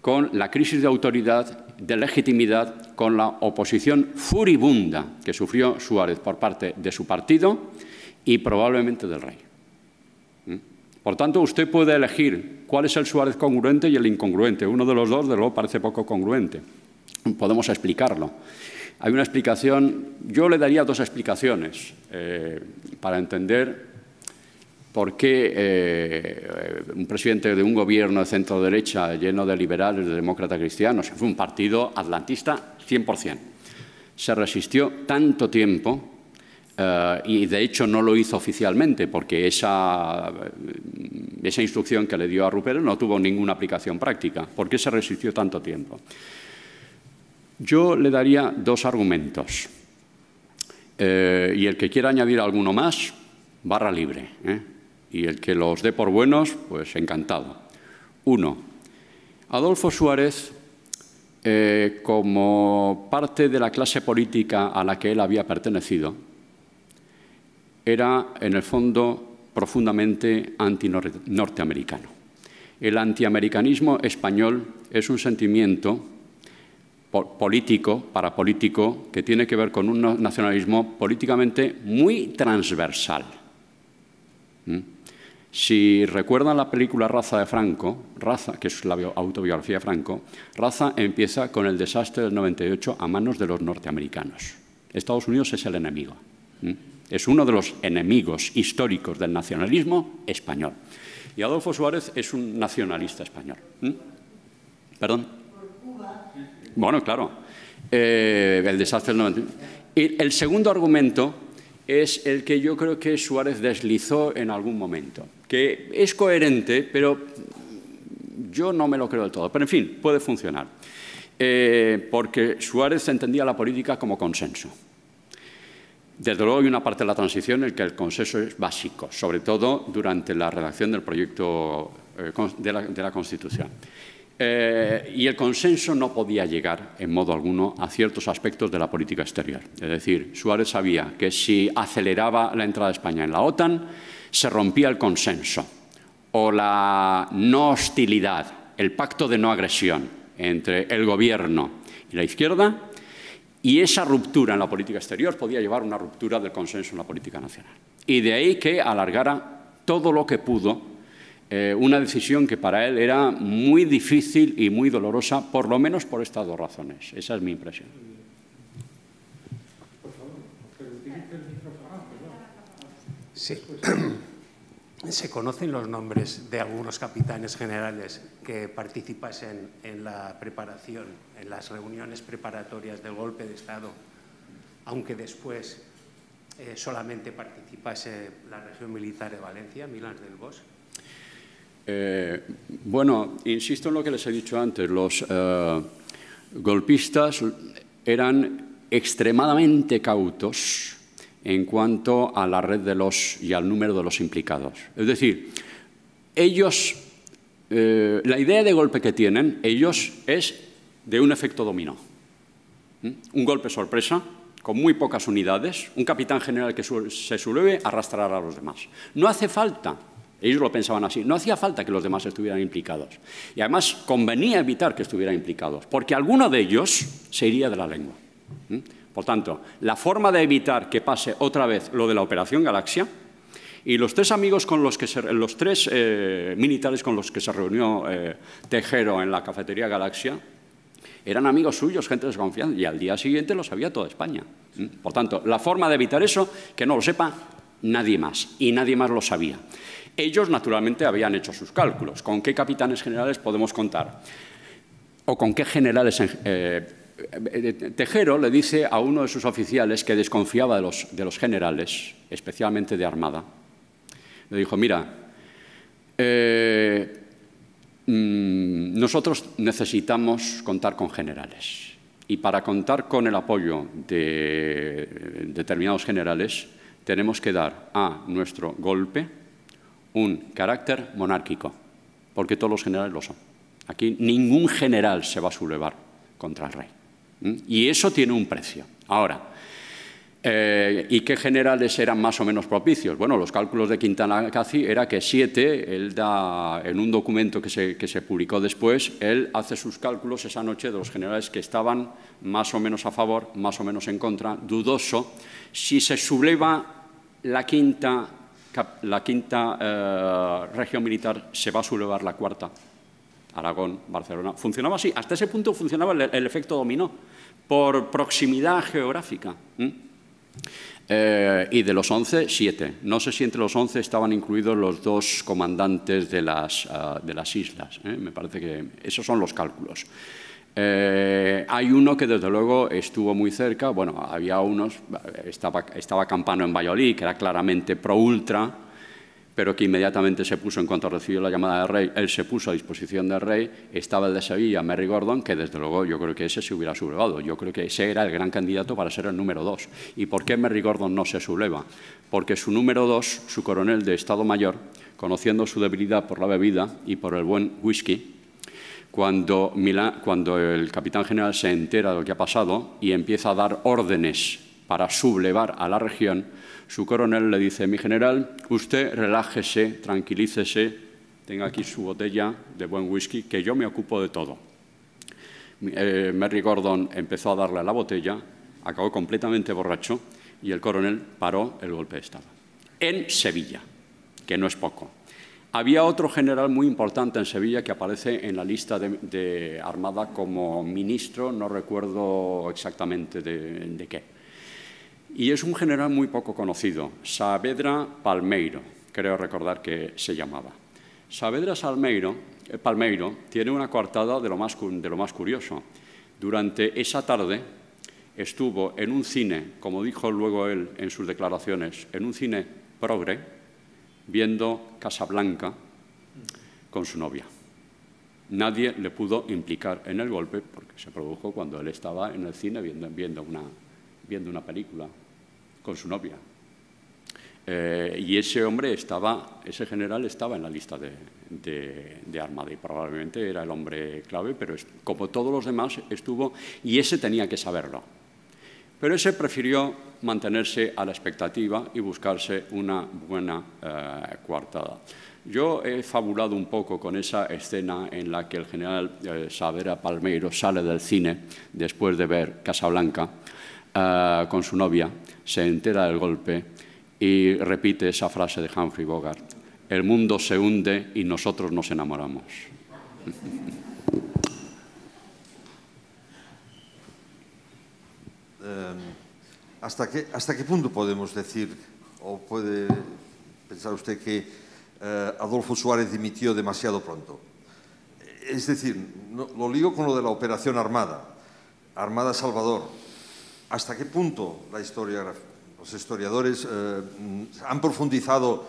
con la crisis de autoridad, de legitimidad, con la oposición furibunda que sufrió Suárez por parte de su partido y probablemente del rey. ¿Mm? Por tanto, usted puede elegir cuál es el Suárez congruente y el incongruente. Uno de los dos, de luego, parece poco congruente. Podemos explicarlo. Hay una explicación, yo le daría dos explicaciones eh, para entender ¿Por qué eh, un presidente de un gobierno de centro-derecha lleno de liberales, de demócratas cristianos, fue un partido atlantista 100%, se resistió tanto tiempo eh, y de hecho no lo hizo oficialmente porque esa, instrucción que le dio a Rupert no tuvo ninguna aplicación práctica? ¿Por qué se resistió tanto tiempo? Yo le daría dos argumentos eh, y el que quiera añadir alguno más, barra libre. ¿eh? y el que los dé por buenos, pues encantado. Uno, Adolfo Suárez, eh, como parte de la clase política a la que él había pertenecido, era en el fondo profundamente antinorteamericano. El antiamericanismo español es un sentimiento político, parapolítico, que tiene que ver con un nacionalismo políticamente muy transversal. ¿Mm? Si recuerdan la película Raza de Franco, Raza, que es la autobiografía de Franco, Raza empieza con el desastre del 98 a manos de los norteamericanos. Estados Unidos es el enemigo. Es uno de los enemigos históricos del nacionalismo español. Y Adolfo Suárez es un nacionalista español. ¿Perdón? Bueno, claro. Eh, el desastre del 98. Y el segundo argumento es el que yo creo que Suárez deslizó en algún momento que es coherente, pero yo no me lo creo del todo. Pero, en fin, puede funcionar. Eh, porque Suárez entendía la política como consenso. Desde luego hay una parte de la transición en la que el consenso es básico, sobre todo durante la redacción del proyecto eh, de, la, Constitución. Eh, y el consenso no podía llegar en modo alguno a ciertos aspectos de la política exterior. Es decir, Suárez sabía que si aceleraba la entrada de España en la OTAN, se rompía el consenso o la no hostilidad, el pacto de no agresión entre el gobierno y la izquierda, y esa ruptura en la política exterior podía llevar a una ruptura del consenso en la política nacional. Y de ahí que alargara todo lo que pudo eh, una decisión que para él era muy difícil y muy dolorosa, por lo menos por estas dos razones. Esa es mi impresión. Sí. Se conocen los nombres de algunos capitanes generales que participasen en la preparación, en las reuniones preparatorias del golpe de Estado, aunque después eh, solamente participase la región militar de Valencia, Milán del Bosch. Eh, bueno, insisto en lo que les he dicho antes. Los eh, golpistas eran extremadamente cautos en cuanto a la red de los y al número de los implicados. Es decir, ellos, eh, la idea de golpe que tienen ellos es de un efecto dominó. ¿Mm? Un golpe sorpresa con muy pocas unidades, un capitán general que se suele arrastrar a los demás. No hace falta, ellos lo pensaban así, no hacía falta que los demás estuvieran implicados. Y además convenía evitar que estuvieran implicados, porque alguno de ellos se iría de la lengua. ¿Mm? Por tanto, la forma de evitar que pase otra vez lo de la Operación Galaxia y los tres amigos con los que los tres eh, militares con los que se reunió eh, Tejero en la cafetería Galaxia eran amigos suyos, gente de confianza, y al día siguiente lo sabía toda España. Por tanto, la forma de evitar eso, que no lo sepa nadie más, y nadie más lo sabía. Ellos, naturalmente, habían hecho sus cálculos. ¿Con qué capitanes generales podemos contar? ¿O con qué generales eh, eh, eh, Tejero le dice a uno de sus oficiales que desconfiaba de los, generales, especialmente de Armada, le dijo, mira, eh, mm, nosotros necesitamos contar con generales y para contar con el apoyo de determinados generales tenemos que dar a nuestro golpe un carácter monárquico, porque todos los generales lo son. Aquí ningún general se va a sublevar contra el rey. Y eso tiene un precio. Ahora, eh, ¿Y qué generales eran más o menos propicios? Bueno, los cálculos de Quintana Casi era que siete, él da, en un documento que se, que se, publicó después, él hace sus cálculos esa noche de los generales que estaban más o menos a favor, más o menos en contra, dudoso. Si se subleva la quinta, la quinta eh, región militar, se va a sublevar la cuarta Aragón, Barcelona. Funcionaba así. Hasta ese punto funcionaba el, efecto dominó, por proximidad geográfica. Eh, y de los 11, 7. No sé si entre los 11 estaban incluidos los dos comandantes de las, ah, de las islas. ¿eh? Me parece que esos son los cálculos. Eh, hay uno que desde luego estuvo muy cerca, bueno, había unos, estaba, estaba Campano en Valladolid, que era claramente pro-ultra, pero que inmediatamente se puso, en cuanto recibió la llamada del rey, él se puso a disposición del rey, estaba el de Sevilla, Mary Gordon, que desde luego yo creo que ese se hubiera sublevado, yo creo que ese era el gran candidato para ser el número dos. ¿Y por qué Mary Gordon no se subleva? Porque su número dos, su coronel de Estado Mayor, conociendo su debilidad por la bebida y por el buen whisky, cuando, cuando el capitán general se entera de lo que ha pasado y empieza a dar órdenes para sublevar a la región, su coronel le dice, mi general, usted relájese, tranquilícese, tenga aquí su botella de buen whisky, que yo me ocupo de todo. Mary eh, Gordon empezó a darle la botella, acabó completamente borracho y el coronel paró el golpe de Estado. En Sevilla, que no es poco. Había otro general muy importante en Sevilla que aparece en la lista de, Armada como ministro, no recuerdo exactamente de qué y es un general muy poco conocido, Saavedra Palmeiro, creo recordar que se llamaba. Saavedra Salmeiro, eh, Palmeiro tiene una coartada de lo, más, curioso. Durante esa tarde estuvo en un cine, como dijo luego él en sus declaraciones, en un cine progre, viendo Casablanca con su novia. Nadie le pudo implicar en el golpe porque se produjo cuando él estaba en el cine viendo una película con su novia. Eh, y ese hombre estaba, ese general estaba en la lista de, de, Armada y probablemente era el hombre clave, pero como todos los demás estuvo y ese tenía que saberlo. Pero ese prefirió mantenerse a la expectativa y buscarse una buena eh, coartada. Yo he fabulado un poco con esa escena en la que el general ...Sabera eh, Savera Palmeiro sale del cine después de ver Casablanca eh, con su novia se entera del golpe y repite esa frase de Humphrey Bogart, el mundo se hunde y nosotros nos enamoramos. Eh, ¿hasta, qué, punto podemos decir, o puede pensar usted que eh, Adolfo Suárez dimitió demasiado pronto? Es decir, lo ligo con lo de la operación armada, Armada Salvador, hasta qué punto los historiadores eh, han profundizado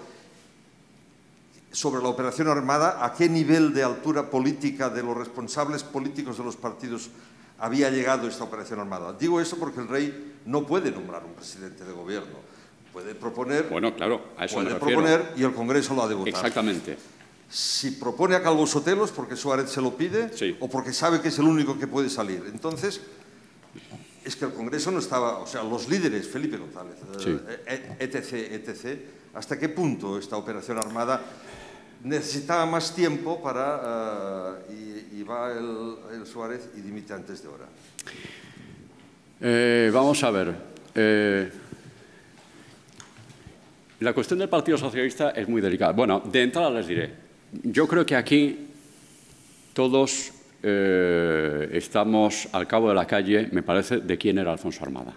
sobre la operación armada, a qué nivel de altura política de los responsables políticos de los partidos había llegado esta operación armada. Digo eso porque el rey no puede nombrar un presidente de gobierno. Puede proponer. Bueno, claro, puede proponer y el Congreso lo ha de Exactamente. Si propone a Calvo Sotelos porque Suárez se lo pide o porque sabe que es el único que puede salir. Entonces, es que el Congreso no estaba, o sea, los líderes, Felipe González, etc., eh, eh, etc., ¿hasta qué punto esta operación armada necesitaba más tiempo para... Eh, y, va el, Suárez y dimite antes de hora? vamos a ver. La cuestión del Partido Socialista es muy delicada. Bueno, de entrada les diré, yo creo que aquí todos eh, estamos al cabo de la calle, me parece, de quién era Alfonso Armada.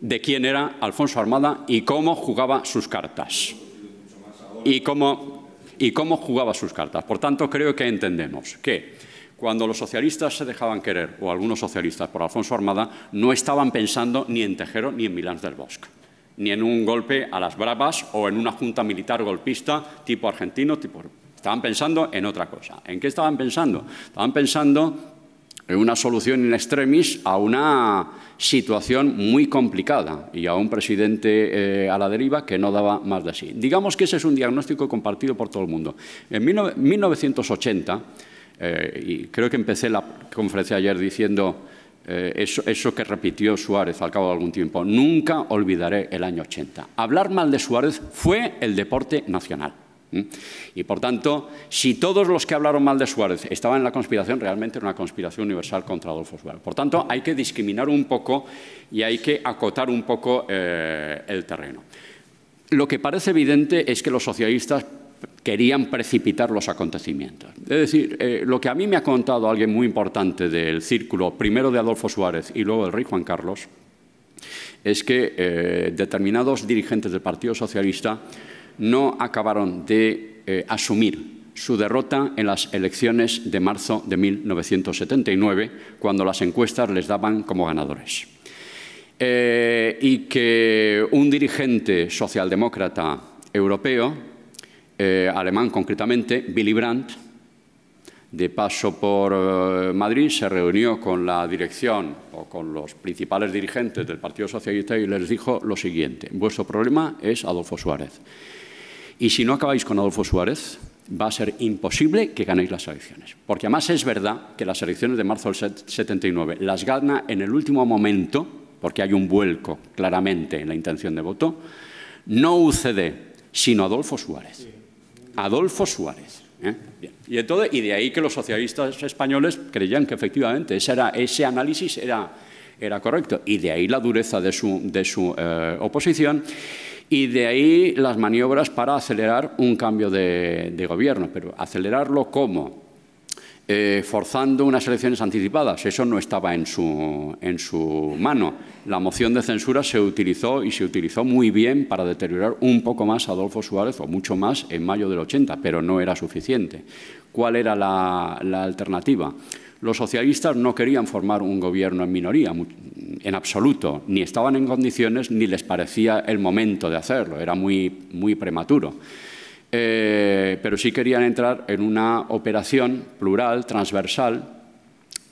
De quién era Alfonso Armada y cómo jugaba sus cartas. Y cómo, y cómo jugaba sus cartas. Por tanto, creo que entendemos que cuando los socialistas se dejaban querer, o algunos socialistas por Alfonso Armada, no estaban pensando ni en Tejero ni en Milán del Bosque, ni en un golpe a las bravas o en una junta militar golpista tipo argentino, tipo Estaban pensando en otra cosa. ¿En qué estaban pensando? Estaban pensando en una solución in extremis a una situación muy complicada y a un presidente eh, a la deriva que no daba más de sí. Digamos que ese es un diagnóstico compartido por todo el mundo. En 1980, eh, y creo que empecé la conferencia ayer diciendo eh, eso, eso, que repitió Suárez al cabo de algún tiempo, nunca olvidaré el año 80. Hablar mal de Suárez fue el deporte nacional. Y por tanto, si todos los que hablaron mal de Suárez estaban en la conspiración, realmente era una conspiración universal contra Adolfo Suárez. Por tanto, hay que discriminar un poco y hay que acotar un poco eh, el terreno. Lo que parece evidente es que los socialistas querían precipitar los acontecimientos. Es decir, eh, lo que a mí me ha contado alguien muy importante del círculo, primero de Adolfo Suárez y luego del rey Juan Carlos, es que eh, determinados dirigentes del Partido Socialista no acabaron de eh, asumir su derrota en las elecciones de marzo de 1979, cuando las encuestas les daban como ganadores. Eh, y que un dirigente socialdemócrata europeo, eh, alemán concretamente, Willy Brandt, de paso por Madrid, se reunió con la dirección o con los principales dirigentes del Partido Socialista y les dijo lo siguiente, vuestro problema es Adolfo Suárez. Y si no acabáis con Adolfo Suárez, va a ser imposible que ganéis las elecciones. Porque además es verdad que las elecciones de marzo del 79 las gana en el último momento, porque hay un vuelco claramente en la intención de voto, no UCD, sino Adolfo Suárez. Adolfo Suárez. ¿eh? Y, y de ahí que los socialistas españoles creían que efectivamente ese, análisis era, correcto. Y de ahí la dureza de su, de eh, oposición y de ahí las maniobras para acelerar un cambio de, gobierno. Pero acelerarlo cómo? Eh, forzando unas elecciones anticipadas. Eso no estaba en su, mano. La moción de censura se utilizó y se utilizó muy bien para deteriorar un poco más a Adolfo Suárez, o mucho más, en mayo del 80, pero no era suficiente. ¿Cuál era la alternativa? Los socialistas no querían formar un gobierno en minoría, en absoluto, ni estaban en condiciones ni les parecía el momento de hacerlo, era muy, muy prematuro. Eh, pero sí querían entrar en una operación plural, transversal,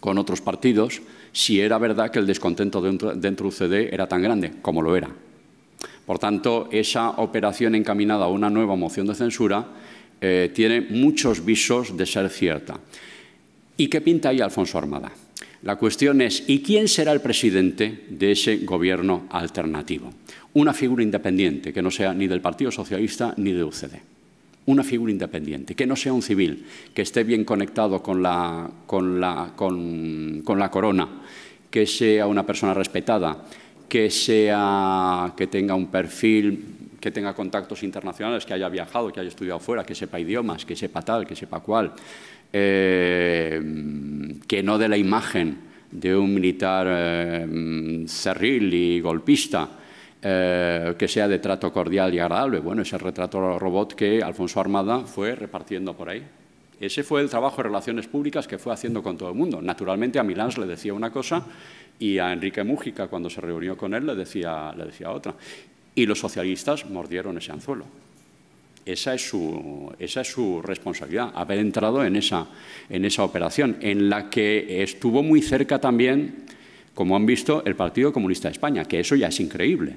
con otros partidos, si era verdad que el descontento dentro, del CD era tan grande como lo era. Por tanto, esa operación encaminada a una nueva moción de censura eh, tiene muchos visos de ser cierta. ¿Y qué pinta ahí Alfonso Armada? La cuestión es, ¿y quién será el presidente de ese gobierno alternativo? Una figura independiente, que no sea ni del Partido Socialista ni de UCD. Una figura independiente, que no sea un civil, que esté bien conectado con la, corona, que sea una persona respetada, que, sea, que tenga un perfil que tenga contactos internacionales, que haya viajado, que haya estudiado fuera, que sepa idiomas, que sepa tal, que sepa cual, eh, que no de la imagen de un militar eh, cerril y golpista, eh, que sea de trato cordial y agradable. Bueno, ese retrato robot que Alfonso Armada fue repartiendo por ahí. Ese fue el trabajo de relaciones públicas que fue haciendo con todo el mundo. Naturalmente a Milán le decía una cosa y a Enrique Mújica cuando se reunió con él le decía otra. Y los socialistas mordieron ese anzuelo. Esa es, su, esa su, responsabilidad, haber entrado en esa, en esa operación, en la que estuvo muy cerca también, como han visto, el Partido Comunista de España, que eso ya es increíble.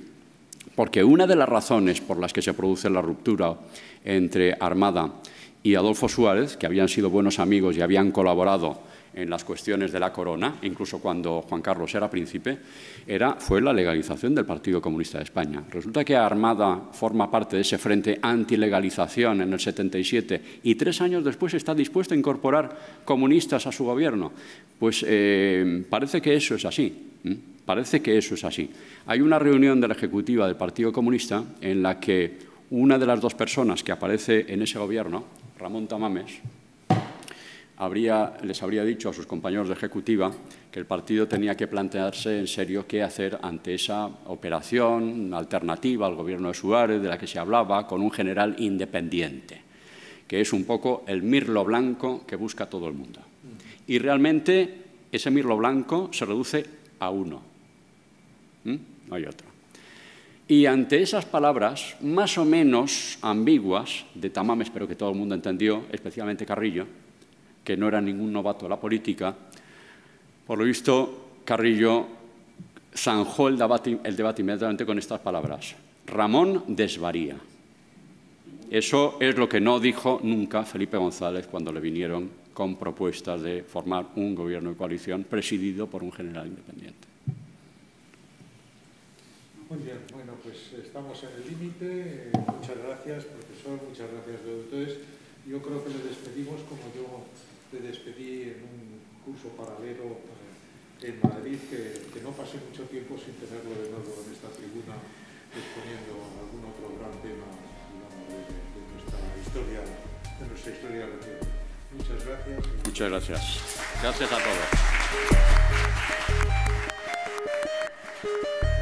Porque una de las razones por las que se produce la ruptura entre Armada y Adolfo Suárez, que habían sido buenos amigos y habían colaborado en las cuestiones de la corona, incluso cuando Juan Carlos era príncipe, era, fue la legalización del Partido Comunista de España. Resulta que Armada forma parte de ese frente antilegalización en el 77 y tres años después está dispuesto a incorporar comunistas a su gobierno. Pues eh, parece que eso es así. Parece que eso es así. Hay una reunión de la Ejecutiva del Partido Comunista en la que una de las dos personas que aparece en ese gobierno, Ramón Tamames, les habría dicho a sus compañeros de ejecutiva que el partido tenía que plantearse en serio qué hacer ante esa operación alternativa al gobierno de Suárez, de la que se hablaba, con un general independiente, que es un poco el mirlo blanco que busca todo el mundo. Y realmente ese mirlo blanco se reduce a uno, ¿Mm? no hay otro. Y ante esas palabras, más o menos ambiguas, de Tamame, espero que todo el mundo entendió, especialmente Carrillo, que no era ningún novato a la política, por lo visto Carrillo zanjó el debate, inmediatamente con estas palabras. Ramón desvaría. Eso es lo que no dijo nunca Felipe González cuando le vinieron con propuestas de formar un gobierno de coalición presidido por un general independiente. Muy bien, bueno, pues estamos en el límite. muchas gracias, profesor, muchas gracias, doctores. Yo creo que le despedimos como yo te despedí en un curso paralelo eh, en Madrid que, no pasé mucho tiempo sin tenerlo de nuevo en esta tribuna exponiendo algún otro gran tema de, nuestra historia, de nuestra historia Muchas gracias. Muchas gracias. Gracias a todos.